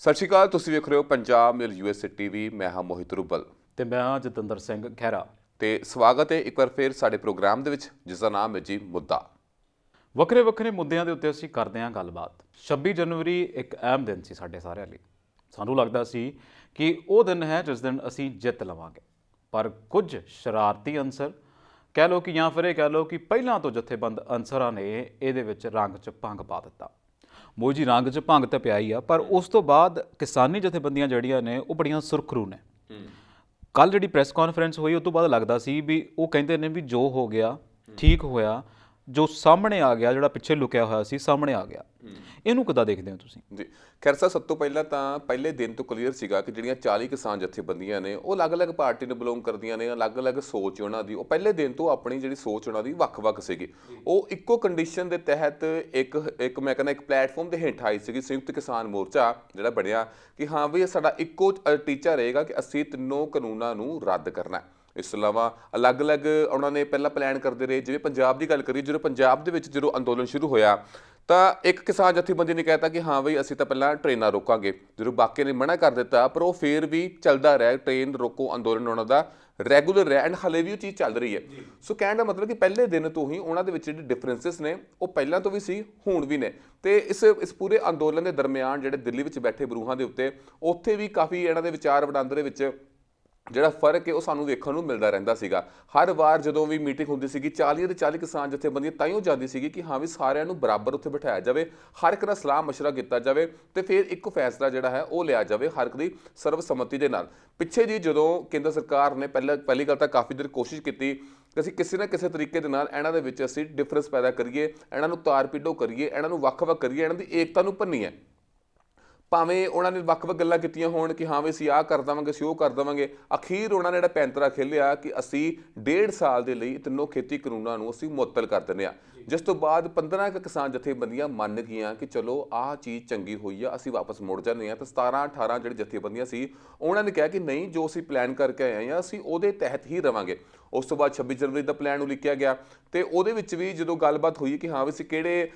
ਸਤਿ ਸ਼੍ਰੀ ਅਕਾਲ ਤੁਸੀਂ ਵੇਖ ਰਹੇ ਹੋ ਪੰਜਾਬ ਮਿਲ ਯੂਐਸਏ ਟੀਵੀ ਮੈਂ ਹਾਂ ਮੋਹਿਤ ਰੁਬਲ ਤੇ ਮੈਂ ਹਾਂ ਜਤਿੰਦਰ ਸਿੰਘ ਖਹਿਰਾ ਤੇ ਸਵਾਗਤ ਹੈ ਇੱਕ ਵਾਰ ਫੇਰ ਸਾਡੇ ਪ੍ਰੋਗਰਾਮ ਦੇ ਵਿੱਚ ਜਿਸ ਦਾ ਨਾਮ ਹੈ ਜੀ ਮੁੱਦਾ ਵੱਖਰੇ ਵੱਖਰੇ ਮੁੱਦਿਆਂ ਦੇ ਉੱਤੇ ਅਸੀਂ ਕਰਦੇ ਹਾਂ ਗੱਲਬਾਤ 26 ਜਨਵਰੀ ਇੱਕ ਅਹਿਮ ਦਿਨ ਸੀ ਸਾਡੇ ਸਾਰਿਆਂ ਲਈ ਸਾਨੂੰ ਲੱਗਦਾ ਸੀ ਕਿ ਉਹ ਦਿਨ ਹੈ ਜਿਸ ਦਿਨ ਅਸੀਂ ਜਿੱਤ ਲਵਾਂਗੇ ਪਰ ਕੁਝ ਸ਼ਰਾਰਤੀ ਅੰਸਰ ਕਹਿ ਲੋ ਕਿ ਜਾਂ ਫਿਰ ਇਹ ਕਹਿ ਲੋ ਕਿ ਪਹਿਲਾਂ ਤੋਂ ਜਥੇਬੰਦ ਅੰਸਰਾਂ ਨੇ ਇਹਦੇ ਵਿੱਚ ਰੰਗ ਚ ਭੰਗ ਪਾ ਦਿੱਤਾ ਮੋਜੀ ਰੰਗ 'ਚ ਭੰਗ ਤੇ ਪਿਆਈ ਆ ਪਰ ਉਸ ਤੋਂ ਬਾਅਦ ਕਿਸਾਨੀ ਜਥੇਬੰਦੀਆਂ ਜਿਹੜੀਆਂ ਨੇ ਉਹ ਬੜੀਆਂ ਸੁਰਖਰੂ ਨੇ ਕੱਲ ਜਿਹੜੀ ਪ੍ਰੈਸ ਕਾਨਫਰੰਸ ਹੋਈ ਉਸ ਤੋਂ ਬਾਅਦ ਲੱਗਦਾ ਸੀ ਵੀ ਉਹ ਕਹਿੰਦੇ ਨੇ ਵੀ ਜੋ ਹੋ ਗਿਆ ਠੀਕ ਹੋਇਆ ਜੋ ਸਾਹਮਣੇ ਆ ਗਿਆ ਜਿਹੜਾ ਪਿੱਛੇ ਲੁਕਿਆ ਹੋਇਆ ਸੀ ਸਾਹਮਣੇ ਆ ਗਿਆ ਇਹਨੂੰ ਕਿਦਾਂ ਦੇਖਦੇ ਹੋ ਤੁਸੀਂ ਜੀ ਖੈਰ ਸਰ ਸਭ ਤੋਂ ਪਹਿਲਾਂ ਤਾਂ ਪਹਿਲੇ ਦਿਨ ਤੋਂ ਕਲੀਅਰ ਸੀਗਾ ਕਿ ਜਿਹੜੀਆਂ 40 ਕਿਸਾਨ ਜਥੇਬੰਦੀਆਂ ਨੇ ਉਹ ਅਲੱਗ-ਅਲੱਗ ਪਾਰਟੀ ਨੂੰ ਬਿਲੋਂਗ ਕਰਦੀਆਂ ਨੇ ਅਲੱਗ-ਅਲੱਗ ਸੋਚ ਉਹਨਾਂ ਦੀ ਉਹ ਪਹਿਲੇ ਦਿਨ ਤੋਂ ਆਪਣੀ ਜਿਹੜੀ ਸੋਚ ਉਹਨਾਂ ਦੀ ਵੱਖ-ਵੱਖ ਸੀਗੀ ਉਹ ਇੱਕੋ ਕੰਡੀਸ਼ਨ ਦੇ ਤਹਿਤ ਇੱਕ ਇੱਕ ਮੈਂ ਕਹਿੰਦਾ ਇੱਕ ਪਲੇਟਫਾਰਮ ਦੇ ਹੇਠ ਆਈ ਸੀਗੀ ਸੰਯੁਕਤ ਕਿਸਾਨ ਮੋਰਚਾ ਜਿਹੜਾ ਬਣਿਆ ਕਿ ਹਾਂ ਵੀ ਸਾਡਾ ਇੱਕੋ ਟੀਚਾ ਰਹੇਗਾ ਕਿ ਅਸੀਂ ਤਿੰਨੋਂ ਕਾਨੂੰਨਾਂ ਨੂੰ ਰੱਦ ਕਰਨਾ ਇਸ ਤੋਂ ਇਲਾਵਾ ਅਲੱਗ-ਅਲੱਗ ਉਹਨਾਂ ਨੇ ਪਹਿਲਾਂ ਪਲਾਨ ਕਰਦੇ ਰਹੇ ਜਿਵੇਂ ਪੰਜਾਬ ਦੀ ਗੱਲ ਕਰੀਏ ਜਦੋਂ ਪੰਜਾਬ ਦੇ ਵਿੱਚ ਜਦੋਂ ਅੰਦੋਲਨ ਸ਼ੁਰੂ ਹੋਇਆ ਤਾਂ ਇੱਕ ਕਿਸਾਨ ਜਥੇਬੰਦੀ ਨੇ ਕਹਿਤਾ ਕਿ ਹਾਂ ਬਈ ਅਸੀਂ ਤਾਂ ਪਹਿਲਾਂ ਟ੍ਰੇਨਾਂ ਰੋਕਾਂਗੇ ਜਦੋਂ ਬਾਕੀ ਨੇ ਮਨਾ ਕਰ ਦਿੱਤਾ ਪਰ ਉਹ ਫੇਰ ਵੀ ਚੱਲਦਾ ਰਿਹਾ ਟ੍ਰੇਨ ਰੋਕੋ ਅੰਦੋਲਨ ਉਹਨਾਂ ਦਾ ਰੈਗੂਲਰ ਐਂਡ ਹਲੇ ਵੀ ਉਹ ਚੀਜ਼ ਚੱਲ ਰਹੀ ਹੈ ਸੋ ਕਹਿਣ ਦਾ ਮਤਲਬ ਕਿ ਪਹਿਲੇ ਦਿਨ ਤੋਂ ਹੀ ਉਹਨਾਂ ਦੇ ਵਿੱਚ ਜਿਹੜੇ ਡਿਫਰੈਂਸਸ ਨੇ ਉਹ ਪਹਿਲਾਂ ਤੋਂ ਵੀ ਸੀ ਹੁਣ ਵੀ ਨੇ ਤੇ ਇਸ ਇਸ ਪੂਰੇ ਅੰਦੋਲਨ ਦੇ ਦਰਮਿਆਨ ਜਿਹੜੇ ਦਿੱਲੀ ਵਿੱਚ ਬੈਠੇ ਬਰੂਹਾਂ ਦੇ ਉੱਤੇ ਉੱਥੇ ਵੀ ਕਾਫੀ ਇਹਨਾਂ ਦੇ ਵਿਚਾਰ ਵਟਾਂਦਰੇ ਵਿੱਚ ਜਿਹੜਾ ਫਰਕ ਹੈ ਉਹ ਸਾਨੂੰ ਦੇਖਣ ਨੂੰ ਮਿਲਦਾ ਰਹਿੰਦਾ ਸੀਗਾ ਹਰ ਵਾਰ ਜਦੋਂ ਵੀ ਮੀਟਿੰਗ ਹੁੰਦੀ ਸੀਗੀ 40 ਤੇ 40 ਕਿਸਾਨ ਜਥੇਬੰਦੀਆਂ ਤਾਈਓ ਜਾਂਦੀ ਸੀਗੀ ਕਿ ਹਾਂ ਵੀ ਸਾਰਿਆਂ ਨੂੰ ਬਰਾਬਰ ਉੱਥੇ ਬਿਠਾਇਆ ਜਾਵੇ ਹਰ ਇੱਕ ਦਾ ਸਲਾਹ مشورہ ਕੀਤਾ ਜਾਵੇ ਤੇ ਫਿਰ ਇੱਕੋ ਫੈਸਲਾ ਜਿਹੜਾ ਹੈ ਉਹ ਲਿਆ ਜਾਵੇ ਹਰ ਇੱਕ ਦੀ ਸੰਮਤੀ ਦੇ ਨਾਲ ਪਿੱਛੇ ਜੀ ਜਦੋਂ ਕੇਂਦਰ ਸਰਕਾਰ ਨੇ ਪਹਿਲਾਂ ਪਹਿਲੀ ਗੱਲ ਤਾਂ ਕਾਫੀ ਦਿਨ ਕੋਸ਼ਿਸ਼ ਕੀਤੀ ਕਿ ਅਸੀਂ ਕਿਸੇ ਨਾ ਕਿਸੇ ਤਰੀਕੇ ਦੇ ਨਾਲ ਇਹਨਾਂ ਦੇ ਵਿੱਚ ਅਸੀਂ ਡਿਫਰੈਂਸ ਪੈਦਾ ਕਰੀਏ ਇਹਨਾਂ ਨੂੰ ਤਾਰ ਪੀਡੋ ਕਰੀਏ ਇਹਨਾਂ ਨੂੰ ਵੱਖ-ਵੱਖ ਕਰੀਏ ਇਹਨਾਂ ਦੀ ਏਕਤਾ ਨੂੰ ਭੰਨੀਏ ਭਾਵੇਂ ਉਹਨਾਂ ਨੇ ਵੱਖ-ਵੱਖ ਗੱਲਾਂ ਕੀਤੀਆਂ ਹੋਣ ਕਿ ਹਾਂ ਵੀ ਅਸੀਂ ਆਹ ਕਰ ਦਵਾਂਗੇ ਅਸੀਂ ਉਹ ਕਰ ਦਵਾਂਗੇ ਅਖੀਰ ਉਹਨਾਂ ਨੇ ਜਿਹੜਾ ਪੈਂਤਰਾ ਖੇਲਿਆ ਕਿ ਅਸੀਂ ਡੇਢ ਸਾਲ ਦੇ ਲਈ ਤਿੰਨੋਂ ਖੇਤੀ ਕਾਨੂੰਨਾਂ ਨੂੰ ਅਸੀਂ ਮੁਅੱਤਲ ਕਰ ਦਿੰਦੇ ਆ ਜਿਸ ਤੋਂ ਬਾਅਦ 15 ਕ ਕਿਸਾਨ ਜਥੇਬੰਦੀਆਂ ਮੰਨ ਗਈਆਂ ਕਿ ਚਲੋ ਆਹ ਚੀਜ਼ ਚੰਗੀ ਹੋਈ ਆ ਅਸੀਂ ਵਾਪਸ ਮੁੜ ਜਾਂਦੇ ਆ ਤੇ 17 18 ਜਿਹੜੇ ਜਥੇਬੰਦੀਆਂ ਸੀ ਉਹਨਾਂ ਨੇ ਕਿਹਾ ਕਿ ਨਹੀਂ ਜੋ ਅਸੀਂ ਪਲਾਨ ਕਰਕੇ ਆਏ ਆ ਅਸੀਂ ਉਹਦੇ ਤਹਿਤ ਹੀ ਰਵਾਂਗੇ ਉਸ ਤੋਂ ਬਾਅਦ 26 ਜਨਵਰੀ ਦਾ ਪਲਾਨ ਉਲੀਕਿਆ ਗਿਆ ਤੇ ਉਹਦੇ ਵਿੱਚ ਵੀ ਜਦੋਂ ਗੱਲਬਾਤ ਹੋਈ ਕਿ ਹਾਂ ਵੀ ਅਸੀਂ ਕਿਹੜੇ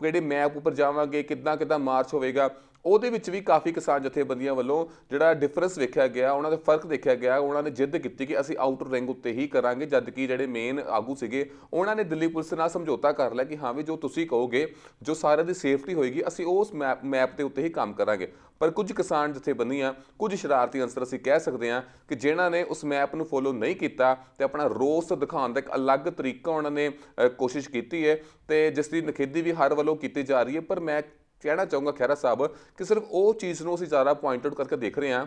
ਕਿਹੜੇ ਮੈਪ ਉੱਪਰ ਜਾਵਾਂਗੇ ਕਿੱਦਾਂ ਕਿੱਦਾਂ ਮਾਰਚ ਹੋਵੇਗਾ ਉਹਦੇ ਵਿੱਚ ਵੀ ਕਾਫੀ ਕਿਸਾਨ ਜਥੇਬੰਦੀਆਂ ਵੱਲੋਂ ਜਿਹੜਾ ਡਿਫਰੈਂਸ ਵੇਖਿਆ ਗਿਆ ਉਹਨਾਂ ਦੇ ਫਰਕ ਦੇਖਿਆ ਗਿਆ ਉਹਨਾਂ ਨੇ ਜਿੱਦ ਕੀਤੀ ਕਿ ਅਸੀਂ ਆਊਟਰ ਰਿੰਗ ਉੱਤੇ ਹੀ ਕਰਾਂਗੇ ਜਦ ਕਿ ਜਿਹੜੇ ਮੇਨ ਆਗੂ ਸੀਗੇ ਉਹਨਾਂ ਨੇ ਦਿੱਲੀ ਪੁਲਿਸ ਨਾਲ ਸਮਝੌਤਾ ਕਰ ਲਿਆ ਕਿ ਹਾਂ ਵੀ ਜੋ ਤੁਸੀਂ ਕਹੋਗੇ ਜੋ ਸਾਰਿਆਂ ਦੀ ਸੇਫਟੀ ਹੋਏਗੀ ਅਸੀਂ ਉਸ ਮੈਪ ਦੇ ਉੱਤੇ ਹੀ ਕੰਮ ਕਰਾਂਗੇ ਪਰ ਕੁਝ ਕਿਸਾਨ ਜਥੇਬੰਦੀਆਂ ਕੁਝ ਸ਼ਰਾਰਤੀ ਅੰਸਰ ਅਸੀਂ ਕਹਿ ਸਕਦੇ ਹਾਂ ਕਿ ਜਿਨ੍ਹਾਂ ਨੇ ਉਸ ਮੈਪ ਨੂੰ ਫੋਲੋ ਨਹੀਂ ਕੀਤਾ ਤੇ ਆਪਣਾ ਰੋਸ ਦਿਖਾਉਣ ਦਾ ਇੱਕ ਅਲੱਗ ਤਰੀਕਾ ਉਹਨਾਂ ਨੇ ਕੋਸ਼ਿਸ਼ ਕੀਤੀ ਹੈ ਤੇ ਜਿਸ ਦੀ ਨਖੇਦੀ ਵੀ ਹਰ ਵੱਲੋਂ ਕੀਤੀ ਜਾ ਰਹੀ ਹੈ ਪਰ ਮੈਂ ਕਹਿਣਾ ਚਾਹੂੰਗਾ ਖੈਰਾ ਸਾਹਿਬ ਕਿ ਸਿਰਫ ਉਹ ਚੀਜ਼ ਨੂੰ ਅਸੀਂ ਜ਼ਿਆਦਾ ਪੁਆਇੰਟ ਆਊਟ ਕਰਕੇ ਦੇਖ ਰਹੇ ਹਾਂ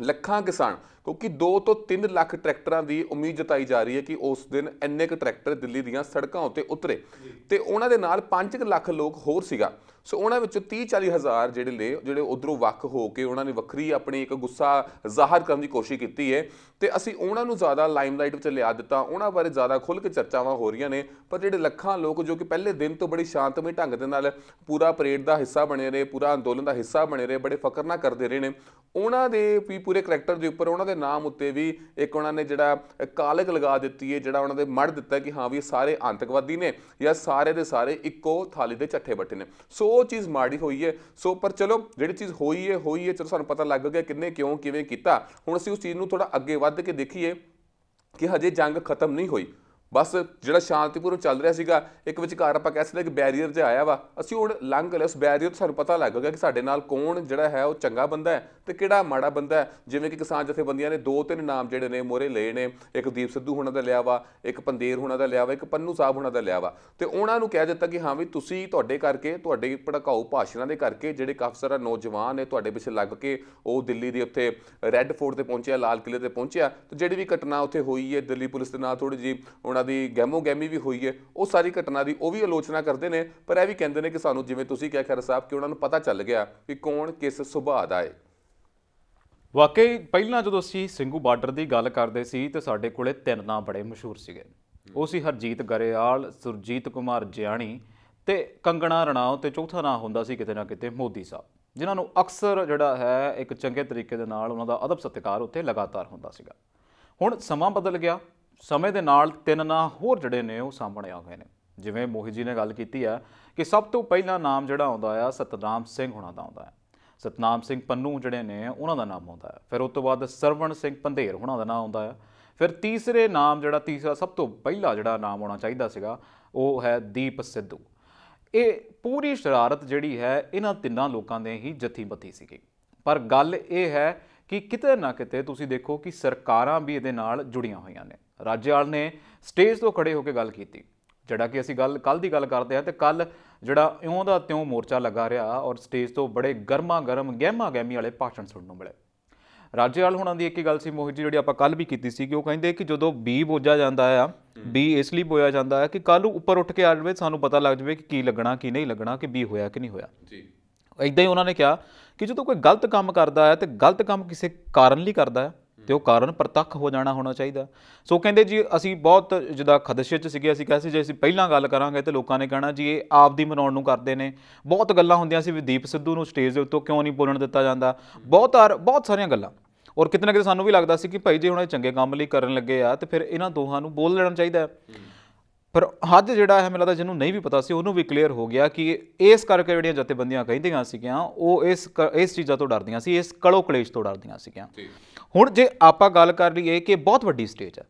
ਲੱਖਾਂ ਕਿਸਾਨ ਕਿਉਂਕਿ 2 ਤੋਂ 3 ਲੱਖ ਟਰੈਕਟਰਾਂ ਦੀ ਉਮੀਦ ਜਤਾਈ ਜਾ ਰਹੀ ਹੈ ਕਿ ਉਸ ਦਿਨ ਇੰਨੇ ਕੁ ਟਰੈਕਟਰ ਦਿੱਲੀ ਦੀਆਂ ਸੜਕਾਂ ਉੱਤੇ ਉਤਰੇ ਤੇ ਉਹਨਾਂ ਦੇ ਨਾਲ 5 ਲੱਖ ਲੋਕ ਹੋਰ ਸੀਗਾ ਸੋ ਉਹਨਾਂ ਵਿੱਚੋਂ 30 40 ਹਜ਼ਾਰ ਜਿਹੜੇ ਨੇ ਜਿਹੜੇ ਉਧਰੋਂ ਵੱਖ ਹੋ ਕੇ ਉਹਨਾਂ ਨੇ ਵੱਖਰੀ ਆਪਣੀ ਇੱਕ ਗੁੱਸਾ ਜ਼ਾਹਰ ਕਰਨ ਦੀ ਕੋਸ਼ਿਸ਼ ਕੀਤੀ ਹੈ ਤੇ ਅਸੀਂ ਉਹਨਾਂ ਨੂੰ ਜ਼ਿਆਦਾ ਲਾਈਮਲਾਈਟ ਵਿੱਚ ਲਿਆ ਦਿੱਤਾ ਉਹਨਾਂ ਬਾਰੇ ਜ਼ਿਆਦਾ ਖੁੱਲ੍ਹ ਕੇ ਚਰਚਾਵਾਂ ਹੋ ਰਹੀਆਂ ਨੇ ਪਰ ਜਿਹੜੇ ਲੱਖਾਂ ਲੋਕ ਜੋ ਕਿ ਪਹਿਲੇ ਦਿਨ ਤੋਂ ਬੜੀ ਸ਼ਾਂਤਮਈ ਢੰਗ ਦੇ ਨਾਲ ਪੂਰਾ ਪਰੇਡ ਦਾ ਹਿੱਸਾ ਬਣੇ ਰਹੇ ਪੂਰਾ ਅੰਦੋਲਨ ਦਾ ਹਿੱਸਾ ਬਣੇ ਰਹੇ ਬੜੇ ਫਕਰ ਨਾਲ ਕਰਦੇ ਰਹੇ ਨੇ ਉਹਨਾਂ ਦੇ ਵੀ ਪੂਰੇ ਕੈਰੈਕਟਰ ਦੇ ਉੱਪਰ ਉਹਨਾਂ ਦੇ ਨਾਮ ਉੱਤੇ ਵੀ ਇੱਕ ਉਹਨਾਂ ਨੇ ਜਿਹੜਾ ਕਾਲਕ ਲਗਾ ਦਿੱਤੀ ਹੈ ਜਿਹੜਾ ਉਹਨਾਂ ਦੇ ਮੜ ਦਿੱਤਾ ਕਿ ਹਾਂ ਵੀ ਸਾਰੇ ਆਤੰਕਵਾਦੀ ਨੇ ਜਾਂ ਸਾਰੇ ਦੇ ਸਾਰੇ ਇੱਕੋ ਥਾਲੀ ਦੇ ਛੱਠੇ ਬੱਟੇ ਨੇ ਸੋ ਉਹ ਚੀਜ਼ ਮਾੜੀ ਹੋਈ ਹੈ ਸੋ ਪਰ ਚਲੋ ਜਿਹੜੀ ਚੀਜ਼ ਹੋਈ ਹੈ ਹੋਈ ਹੈ ਚਲੋ ਸਾਨੂੰ ਪਤਾ ਲੱਗ ਗਿਆ ਕਿੰਨੇ ਕਿਉਂ ਕਿਵੇਂ ਕੀਤਾ ਹੁਣ ਅਸੀਂ ਉਸ ਚੀਜ਼ ਨੂੰ ਥੋੜਾ ਅੱਗੇ ਵੱਧ ਕੇ ਦੇਖੀਏ ਕਿ ਹਜੇ ਜੰਗ ਖਤਮ ਨਹੀਂ ਹੋਈ ਬਸ ਜਿਹੜਾ ਸ਼ਾਂਤੀਪੁਰੋਂ ਚੱਲ ਰਿਹਾ ਸੀਗਾ ਇੱਕ ਵਿਚਕਾਰ ਆਪਾਂ ਕਹਿ ਸਕਦੇ ਕਿ ਬੈਰੀਅਰ 'ਚ ਆਇਆ ਵਾ ਅਸੀਂ ਉਹ ਲੰਘ ਗਏ ਉਸ ਬੈਰੀਅਰ ਤੋਂ ਸਾਨੂੰ ਪਤਾ ਲੱਗ ਗਿਆ ਕਿ ਸਾਡੇ ਨਾਲ ਕੌਣ ਜਿਹੜਾ ਹੈ ਉਹ ਚੰਗਾ ਬੰਦਾ ਹੈ ਤੇ ਕਿਹੜਾ ਮਾੜਾ ਬੰਦਾ ਹੈ ਜਿਵੇਂ ਕਿ ਕਿਸਾਨ ਜਥੇਬੰਦੀਆਂ ਨੇ ਦੋ ਤਿੰਨ ਨਾਮ ਜਿਹੜੇ ਨੇ ਮੋਰੇ ਲਏ ਨੇ ਇੱਕ ਦੀਪ ਸਿੱਧੂ ਹੁਣਾਂ ਦਾ ਲਿਆ ਵਾ ਇੱਕ ਪੰਦੇਰ ਹੁਣਾਂ ਦਾ ਲਿਆ ਵਾ ਇੱਕ ਪੰਨੂ ਸਾਹਿਬ ਹੁਣਾਂ ਦਾ ਲਿਆ ਵਾ ਤੇ ਉਹਨਾਂ ਨੂੰ ਕਹਿ ਦਿੱਤਾ ਕਿ ਹਾਂ ਵੀ ਤੁਸੀਂ ਤੁਹਾਡੇ ਕਰਕੇ ਤੁਹਾਡੇ ਭੜਕਾਊ ਭਾਸ਼ਣਾਂ ਦੇ ਕਰਕੇ ਜਿਹੜੇ ਕਾਫੀ ਸਾਰਾ ਨੌਜਵਾਨ ਨੇ ਤੁਹਾਡੇ ਪਿੱਛੇ ਲੱਗ ਕੇ ਉਹ ਦਿੱਲੀ ਦੇ ਉੱਤੇ ਰੈੱਡ ਫੋਰਟ ਤੇ ਪਹੁੰਚਿਆ ਲਾਲ ਕਿਲੇ ਤੇ ਪਹੁੰਚਿਆ ਤੇ ਜਿਹੜੀ ਵੀ ਘਟਨਾ ਉੱਥੇ ਹੋਈ ਹੈ ਦਿੱਲੀ ਪੁਲਿਸ ਦੇ ਨਾਲ ਥੋੜੀ ਜੀ ਉਹਨਾਂ ਘਟਨਾ ਦੀ ਗੈਮੋ ਗੈਮੀ ਵੀ ਹੋਈ ਹੈ ਉਹ ਸਾਰੀ ਘਟਨਾ ਦੀ ਉਹ ਵੀ ਆਲੋਚਨਾ ਕਰਦੇ ਨੇ ਪਰ ਇਹ ਵੀ ਕਹਿੰਦੇ ਨੇ ਕਿ ਸਾਨੂੰ ਜਿਵੇਂ ਤੁਸੀਂ ਕਿਹਾ ਖੈਰ ਸਾਹਿਬ ਕਿ ਉਹਨਾਂ ਨੂੰ ਪਤਾ ਚੱਲ ਗਿਆ ਕਿ ਕੌਣ ਕਿਸ ਸੁਭਾਅ ਦਾ ਹੈ ਵਾਕਈ ਪਹਿਲਾਂ ਜਦੋਂ ਅਸੀਂ ਸਿੰਘੂ ਬਾਰਡਰ ਦੀ ਗੱਲ ਕਰਦੇ ਸੀ ਤੇ ਸਾਡੇ ਕੋਲੇ ਤਿੰਨ ਨਾਂ ਬੜੇ ਮਸ਼ਹੂਰ ਸੀਗੇ ਉਹ ਸੀ ਹਰਜੀਤ ਗਰੇਵਾਲ ਸੁਰਜੀਤ ਕੁਮਾਰ ਜਿਆਣੀ ਤੇ ਕੰਗਣਾ ਰਣਾਉ ਤੇ ਚੌਥਾ ਨਾਂ ਹੁੰਦਾ ਸੀ ਕਿਤੇ ਨਾ ਕਿਤੇ ਮੋਦੀ ਸਾਹਿਬ ਜਿਨ੍ਹਾਂ ਨੂੰ ਅਕਸਰ ਜਿਹੜਾ ਹੈ ਇੱਕ ਚੰਗੇ ਤਰੀਕੇ ਦੇ ਨਾਲ ਉਹਨਾਂ ਦਾ ਅਦਬ ਸਤਿਕਾਰ ਉੱਤੇ ਲਗਾਤਾਰ ਹੁੰਦਾ ਸੀਗਾ ਹੁਣ ਸਮਾਂ ਬਦਲ ਗਿਆ ਸਮੇਂ ਦੇ ਨਾਲ ਤਿੰਨ ਨਾਂ ਹੋਰ ਜਿਹੜੇ ਨੇ ਉਹ ਸਾਹਮਣੇ ਆ ਗਏ ਨੇ ਜਿਵੇਂ ਮੋਹੀ ਜੀ ਨੇ ਗੱਲ ਕੀਤੀ ਆ ਕਿ ਸਭ ਤੋਂ ਪਹਿਲਾ ਨਾਮ ਜਿਹੜਾ ਆਉਂਦਾ ਆ ਸਤਨਾਮ ਸਿੰਘ ਹੁਣਾਂ ਦਾ ਆਉਂਦਾ ਹੈ ਸਤਨਾਮ ਸਿੰਘ ਪੰਨੂ ਜਿਹੜੇ ਨੇ ਉਹਨਾਂ ਦਾ ਨਾਮ ਆਉਂਦਾ ਹੈ ਫਿਰ ਉਸ ਤੋਂ ਬਾਅਦ ਸਰਵਣ ਸਿੰਘ ਪੰਧੇਰ ਹੁਣਾਂ ਦਾ ਨਾਮ ਆਉਂਦਾ ਹੈ ਫਿਰ ਤੀਸਰੇ ਨਾਮ ਜਿਹੜਾ ਤੀਸਰਾ ਸਭ ਤੋਂ ਪਹਿਲਾ ਜਿਹੜਾ ਨਾਮ ਆਉਣਾ ਚਾਹੀਦਾ ਸੀਗਾ ਉਹ ਹੈ ਦੀਪ ਸਿੱਧੂ ਇਹ ਪੂਰੀ ਸ਼ਰਾਰਤ ਜਿਹੜੀ ਹੈ ਇਹਨਾਂ ਤਿੰਨਾਂ ਲੋਕਾਂ ਦੇ ਹੀ ਜਥੀਬਤੀ ਸੀਗੀ ਪਰ ਗੱਲ ਇਹ ਹੈ ਕਿ ਕਿਤੇ ਨਾ ਕਿਤੇ ਤੁਸੀਂ ਦੇਖੋ ਕਿ ਸਰਕਾਰਾਂ ਵੀ ਇਹਦੇ ਨਾਲ ਜੁੜੀਆਂ ਹੋਈਆਂ ਨੇ ਰਾਜਿਆਲ ਨੇ ਸਟੇਜ ਤੋਂ ਖੜੇ ਹੋ ਕੇ ਗੱਲ ਕੀਤੀ ਜਿਹੜਾ ਕਿ ਅਸੀਂ ਗੱਲ ਕੱਲ ਦੀ ਗੱਲ ਕਰਦੇ ਆ ਤੇ ਕੱਲ ਜਿਹੜਾ ਇਉਂ ਦਾ ਤਿਉਂ ਮੋਰਚਾ ਲੱਗਾ ਰਿਹਾ ਔਰ ਸਟੇਜ ਤੋਂ ਬੜੇ ਗਰਮਾ ਗਰਮ ਗਹਿਮਾ ਗਹਿਮੀ ਵਾਲੇ ਭਾਸ਼ਣ ਸੁਣਨ ਨੂੰ ਮਿਲੇ ਰਾਜਿਆਲ ਹੁਣਾਂ ਦੀ ਇੱਕ ਹੀ ਗੱਲ ਸੀ ਮੋਹਿਤ ਜੀ ਜਿਹੜੀ ਆਪਾਂ ਕੱਲ ਵੀ ਕੀਤੀ ਸੀ ਕਿ ਉਹ ਕਹਿੰਦੇ ਕਿ ਜਦੋਂ ਬੀ ਬੋਝਾ ਜਾਂਦਾ ਆ ਬੀ ਇਸ ਲਈ ਬੋਇਆ ਜਾਂਦਾ ਹੈ ਕਿ ਕੱਲ ਨੂੰ ਉੱਪਰ ਉੱਠ ਕੇ ਆ ਜਾਵੇ ਸਾਨੂੰ ਪਤਾ ਲੱਗ ਜਾਵੇ ਕਿ ਕੀ ਲੱਗਣਾ ਕੀ ਨਹੀਂ ਲੱਗਣਾ ਕਿ ਬੀ ਹੋਇਆ ਕਿ ਨਹੀਂ ਹੋਇਆ ਜੀ ਇਦਾਂ ਹੀ ਉਹਨਾਂ ਨੇ ਕਿਹਾ ਕਿ ਜਦੋਂ ਕੋਈ ਗਲਤ ਕੰਮ ਕਰਦਾ ਹੈ ਤੇ ਗਲਤ ਕੰਮ ਕਿਸੇ ਕਾਰਨ ਲਈ ਕਰਦਾ ਹੈ ਤੇ ਉਹ ਕਾਰਨ ਪ੍ਰਤੱਖ ਹੋ ਜਾਣਾ ਹੋਣਾ ਚਾਹੀਦਾ ਸੋ ਕਹਿੰਦੇ ਜੀ ਅਸੀਂ ਬਹੁਤ ਜਿਹਦਾ ਖਦਸ਼ੇ 'ਚ ਸੀਗੇ ਅਸੀਂ ਕਹਿੰਦੇ ਜੇ ਅਸੀਂ ਪਹਿਲਾਂ ਗੱਲ ਕਰਾਂਗੇ ਤੇ ਲੋਕਾਂ ਨੇ ਕਹਿਣਾ ਜੀ ਇਹ ਆਪ ਦੀ ਮਨਾਉਣ ਨੂੰ ਕਰਦੇ ਨੇ ਬਹੁਤ ਗੱਲਾਂ ਹੁੰਦੀਆਂ ਸੀ ਵਿਦੀਪ ਸਿੱਧੂ ਨੂੰ ਸਟੇਜ ਦੇ ਉੱਤੋਂ ਕਿਉਂ ਨਹੀਂ ਬੋਲਣ ਦਿੱਤਾ ਜਾਂਦਾ ਬਹੁਤ ਬਹੁਤ ਸਾਰੀਆਂ ਗੱਲਾਂ ਔਰ ਕਿਤਨਾ ਕਿਤੇ ਸਾਨੂੰ ਵੀ ਲੱਗਦਾ ਸੀ ਕਿ ਭਾਈ ਜੇ ਹੁਣ ਇਹ ਚੰਗੇ ਕੰਮ ਲਈ ਕਰਨ ਲੱਗੇ ਆ ਤੇ ਫਿਰ ਇਹਨਾਂ ਦੋਹਾਂ ਨੂੰ ਬੋਲ ਲੈਣਾ ਚਾਹੀਦਾ ਪਰ ਹੱਦ ਜਿਹੜਾ ਹੈ ਮੈਨੂੰ ਲੱਗਦਾ ਜਿਹਨੂੰ ਨਹੀਂ ਵੀ ਪਤਾ ਸੀ ਉਹਨੂੰ ਵੀ ਕਲੀਅਰ ਹੋ ਗਿਆ ਕਿ ਇਸ ਕਰਕੇ ਜਿਹੜੀਆਂ ਜਥੇਬੰਦੀਆਂ ਕਹਿੰਦੀਆਂ ਸੀਗੀਆਂ ਉਹ ਇਸ ਇਸ ਚੀਜ਼ਾਂ ਤੋਂ ਡਰਦੀਆਂ ਸੀ ਇਸ ਕਲੋ ਕਲੇਸ਼ ਤੋਂ ਡਰਦੀਆਂ ਸੀਗੀਆਂ ਹੁਣ ਜੇ ਆਪਾਂ ਗੱਲ ਕਰ ਲਈਏ ਕਿ ਬਹੁਤ ਵੱਡੀ ਸਟੇਜ ਹੈ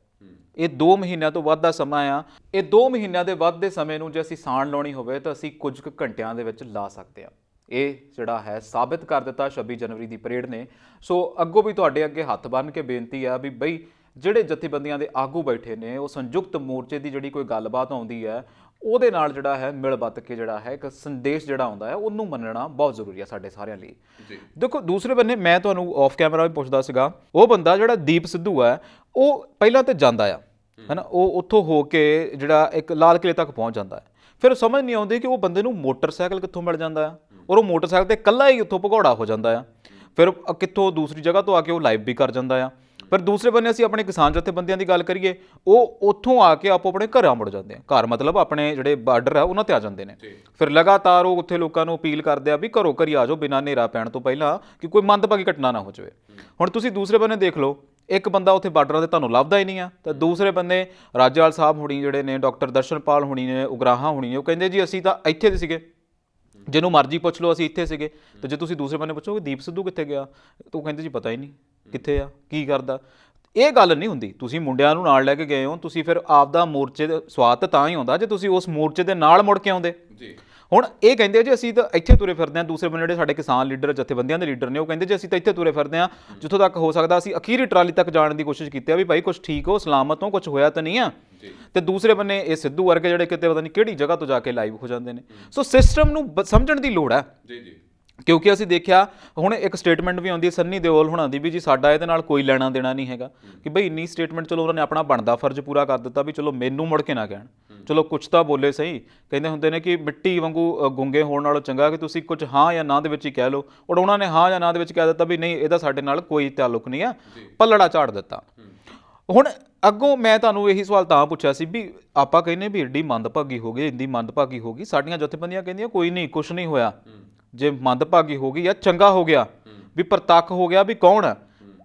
ਇਹ 2 ਮਹੀਨਿਆਂ ਤੋਂ ਵੱਧ ਦਾ ਸਮਾਂ ਆ ਇਹ 2 ਮਹੀਨਿਆਂ ਦੇ ਵੱਧ ਦੇ ਸਮੇਂ ਨੂੰ ਜੇ ਅਸੀਂ ਸਾਣ ਲਾਉਣੀ ਹੋਵੇ ਤਾਂ ਅਸੀਂ ਕੁਝ ਕੁ ਘੰਟਿਆਂ ਦੇ ਵਿੱਚ ਲਾ ਸਕਦੇ ਹਾਂ ਇਹ ਜਿਹੜਾ ਹੈ ਸਾਬਤ ਕਰ ਦਿੱਤਾ 26 ਜਨਵਰੀ ਦੀ ਪਰੇਡ ਨੇ ਸੋ ਅੱਗੋਂ ਵੀ ਤੁਹਾਡੇ ਅੱਗੇ ਹੱਥ ਬੰਨ ਕੇ ਬੇਨਤੀ ਆ ਵੀ ਬਈ ਜਿਹੜੇ ਜਥੇਬੰਦੀਆਂ ਦੇ ਆਗੂ ਬੈਠੇ ਨੇ ਉਹ ਸੰਯੁਕਤ ਮੋਰਚੇ ਦੀ ਜਿਹੜੀ ਕੋਈ ਗੱਲਬਾਤ ਆਉਂਦੀ ਹੈ ਉਹਦੇ ਨਾਲ ਜਿਹੜਾ ਹੈ ਮਿਲ ਬੱਤ ਕੇ ਜਿਹੜਾ ਹੈ ਇੱਕ ਸੰਦੇਸ਼ ਜਿਹੜਾ ਆਉਂਦਾ ਹੈ ਉਹਨੂੰ ਮੰਨਣਾ ਬਹੁਤ ਜ਼ਰੂਰੀ ਹੈ ਸਾਡੇ ਸਾਰਿਆਂ ਲਈ ਜੀ ਦੇਖੋ ਦੂਸਰੇ ਬੰਨੇ ਮੈਂ ਤੁਹਾਨੂੰ ਆਫ ਕੈਮਰਾ ਵੀ ਪੁੱਛਦਾ ਸੀਗਾ ਉਹ ਬੰਦਾ ਜਿਹੜਾ ਦੀਪ ਸਿੱਧੂ ਹੈ ਉਹ ਪਹਿਲਾਂ ਤੇ ਜਾਂਦਾ ਆ ਹੈਨਾ ਉਹ ਉੱਥੋਂ ਹੋ ਕੇ ਜਿਹੜਾ ਇੱਕ ਲਾਲ ਕਿਲੇ ਤੱਕ ਪਹੁੰਚ ਜਾਂਦਾ ਹੈ ਫਿਰ ਸਮਝ ਨਹੀਂ ਆਉਂਦੀ ਕਿ ਉਹ ਬੰਦੇ ਨੂੰ ਮੋਟਰਸਾਈਕਲ ਕਿੱਥੋਂ ਮਿਲ ਜਾਂਦਾ ਹੈ ਔਰ ਉਹ ਮੋਟਰਸਾਈਕਲ ਤੇ ਇਕੱਲਾ ਹੀ ਉੱਥੋਂ ਭਗੌੜਾ ਹੋ ਜਾਂਦਾ ਆ ਫਿਰ ਕਿੱਥੋਂ ਦੂਸਰੀ ਜਗ੍ਹਾ ਤੋਂ ਆ ਕੇ ਉਹ ਲਾਈਵ ਵੀ ਕਰ ਜਾਂਦਾ ਆ ਪਰ ਦੂਸਰੇ ਬੰਨੇ ਅਸੀਂ ਆਪਣੇ ਕਿਸਾਨ ਜਥੇਬੰਦੀਆਂ ਦੀ ਗੱਲ ਕਰੀਏ ਉਹ ਉੱਥੋਂ ਆ ਕੇ ਆਪੋ ਆਪਣੇ ਘਰਾਂ ਮੁੜ ਜਾਂਦੇ ਆ ਘਰ ਮਤਲਬ ਆਪਣੇ ਜਿਹੜੇ ਬਾਰਡਰ ਆ ਉਹਨਾਂ ਤੇ ਆ ਜਾਂਦੇ ਨੇ ਫਿਰ ਲਗਾਤਾਰ ਉਹ ਉੱਥੇ ਲੋਕਾਂ ਨੂੰ ਅਪੀਲ ਕਰਦੇ ਆ ਵੀ ਘਰੋ ਘਰੀ ਆ ਜਾਓ ਬਿਨਾਂ ਨੇਰਾ ਪੈਣ ਤੋਂ ਪਹਿਲਾਂ ਕਿ ਕੋਈ ਮੰਦਭਾਗੀ ਘਟਨਾ ਨਾ ਹੋ ਜਾਵੇ ਹੁਣ ਤੁਸੀਂ ਦੂਸਰੇ ਬੰਨੇ ਦੇਖ ਲਓ ਇੱਕ ਬੰਦਾ ਉੱਥੇ ਬਾਰਡਰਾਂ ਤੇ ਤੁਹਾਨੂੰ ਲੱਭਦਾ ਹੀ ਨਹੀਂ ਆ ਤਾਂ ਦੂਸਰੇ ਬੰਨੇ ਰਾਜਵਾਲ ਸਾਹਿਬ ਹੁਣੀ ਜਿਹੜੇ ਨੇ ਡਾਕਟਰ ਦਰਸ਼ਨਪਾਲ ਹੁਣੀ ਨੇ ਉਗਰਾਹਾ ਹੁਣੀ ਨੇ ਉਹ ਕਹਿੰਦੇ ਜੀ ਅਸੀਂ ਤਾਂ ਇੱਥੇ ਦੇ ਸੀਗੇ ਜਿਹਨੂੰ ਮਰਜ਼ੀ ਪੁੱਛ ਲਓ ਅਸੀਂ ਇੱਥੇ ਸੀਗੇ ਤੇ ਜੇ ਤੁਸੀਂ ਦੂਸਰੇ ਬੰਨੇ ਪੁੱਛੋਗੇ ਦੀਪ ਸਿੱਧੂ ਕਿੱਥੇ ਗਿਆ ਤੂੰ ਕਹਿੰਦੇ ਜੀ ਪਤਾ ਹੀ ਨਹੀਂ ਕਿੱਥੇ ਆ ਕੀ ਕਰਦਾ ਇਹ ਗੱਲ ਨਹੀਂ ਹੁੰਦੀ ਤੁਸੀਂ ਮੁੰਡਿਆਂ ਨੂੰ ਨਾਲ ਲੈ ਕੇ ਗਏ ਹੋ ਤੁਸੀਂ ਫਿਰ ਆਪ ਦਾ ਮੋਰਚੇ ਦਾ ਸਵਾਤ ਤਾਂ ਹੀ ਹੁੰਦਾ ਜੇ ਤੁਸੀਂ ਉਸ ਮੋਰਚੇ ਦੇ ਨਾਲ ਮੁੜ ਕੇ ਆਉਂਦੇ ਜੀ ਹੁਣ ਇਹ ਕਹਿੰਦੇ ਜੀ ਅਸੀਂ ਤਾਂ ਇੱਥੇ ਤੁਰੇ ਫਿਰਦੇ ਆ ਦੂਸਰੇ ਬੰਦੇ ਜਿਹੜੇ ਸਾਡੇ ਕਿਸਾਨ ਲੀਡਰ ਜਥੇਬੰਦੀਆਂ ਦੇ ਲੀਡਰ ਨੇ ਉਹ ਕਹਿੰਦੇ ਜੀ ਅਸੀਂ ਤਾਂ ਇੱਥੇ ਤੁਰੇ ਫਿਰਦੇ ਆ ਜਿੱਥੋਂ ਤੱਕ ਹੋ ਸਕਦਾ ਅਸੀਂ ਅਖੀਰੀ ਟਰਾਲੀ ਤੱਕ ਜਾਣ ਦੀ ਕੋਸ਼ਿਸ਼ ਕੀਤੀ ਆ ਵੀ ਭਾਈ ਕੁਝ ਠੀਕ ਹੋ ਸਲਾਮਤ ਹੋ ਕੁਝ ਹੋਇਆ ਤਾਂ ਨਹੀਂ ਆ ਤੇ ਦੂਸਰੇ ਬੰਨੇ ਇਹ ਸਿੱਧੂ ਵਰਗੇ ਜਿਹੜੇ ਕਿਤੇ ਪਤਾ ਨਹੀਂ ਕਿਹੜੀ ਜਗ੍ਹਾ ਤੋਂ ਜਾ ਕੇ ਲਾਈਵ ਹੋ ਜਾਂਦੇ ਨੇ ਸੋ ਸਿਸਟਮ ਨੂੰ ਸਮਝਣ ਦੀ ਲੋੜ ਆ ਜੀ ਜੀ ਕਿਉਂਕਿ ਅਸੀਂ ਦੇਖਿਆ ਹੁਣ ਇੱਕ ਸਟੇਟਮੈਂਟ ਵੀ ਆਉਂਦੀ ਸੰਨੀ ਦੇਵਲ ਹੁਣਾਂ ਦੀ ਵੀ ਜੀ ਸਾਡਾ ਇਹਦੇ ਨਾਲ ਕੋਈ ਲੈਣਾ ਦੇਣਾ ਨਹੀਂ ਹੈਗਾ ਕਿ ਭਈ ਇੰਨੀ ਸਟੇਟਮੈਂਟ ਚਲੋ ਉਹਨਾਂ ਨੇ ਆਪਣਾ ਬਣਦਾ ਫਰਜ਼ ਪੂਰਾ ਕਰ ਦਿੱਤਾ ਵੀ ਚਲੋ ਮੈਨੂੰ ਮੁੜ ਕੇ ਨਾ ਕਹਿਣ ਚਲੋ ਕੁਝ ਤਾਂ ਬੋਲੇ ਸਹੀ ਕਹਿੰਦੇ ਹੁੰਦੇ ਨੇ ਕਿ ਮਿੱਟੀ ਵਾਂਗੂ ਗੁੰਗੇ ਹੋਣ ਨਾਲੋਂ ਚੰਗਾ ਕਿ ਤੁਸੀਂ ਕੁਝ ਹਾਂ ਜਾਂ ਨਾ ਦੇ ਵਿੱਚ ਹੀ ਕਹਿ ਲਓ ਔਰ ਉਹਨਾਂ ਨੇ ਹਾਂ ਜਾਂ ਨਾ ਦੇ ਵਿੱਚ ਕਹਿ ਦਿੱਤਾ ਵੀ ਨਹੀਂ ਇਹਦਾ ਸਾਡੇ ਨਾਲ ਕੋਈ ਤਾਲੁਕ ਨਹੀਂ ਆ ਪੱਲੜਾ ਝਾੜ ਦਿੱਤਾ ਹੁਣ ਅੱਗੋਂ ਮੈਂ ਤੁਹਾਨੂੰ ਇਹੀ ਸਵਾਲ ਤਾਂ ਪੁੱਛਿਆ ਸੀ ਵੀ ਆਪਾਂ ਕਹਿੰਨੇ ਵੀ ਏਡੀ ਮੰਦਭਾਗੀ ਹੋ ਗਈ ਇੰਦੀ ਮੰਦਭਾਗੀ ਹੋ ਗਈ ਸਾਡੀਆਂ ਜਥੇਬੰਦੀਆਂ ਕਹਿੰਦੀਆਂ ਕੋਈ ਨਹੀਂ ਕੁਝ ਨਹੀਂ ਹੋਇਆ ਜੇ ਮੰਦਭਾਗੀ ਹੋ ਗਈ ਜਾਂ ਚੰਗਾ ਹੋ ਗਿਆ ਵੀ ਪ੍ਰਤੱਖ ਹੋ ਗਿਆ ਵੀ ਕੌਣ ਹੈ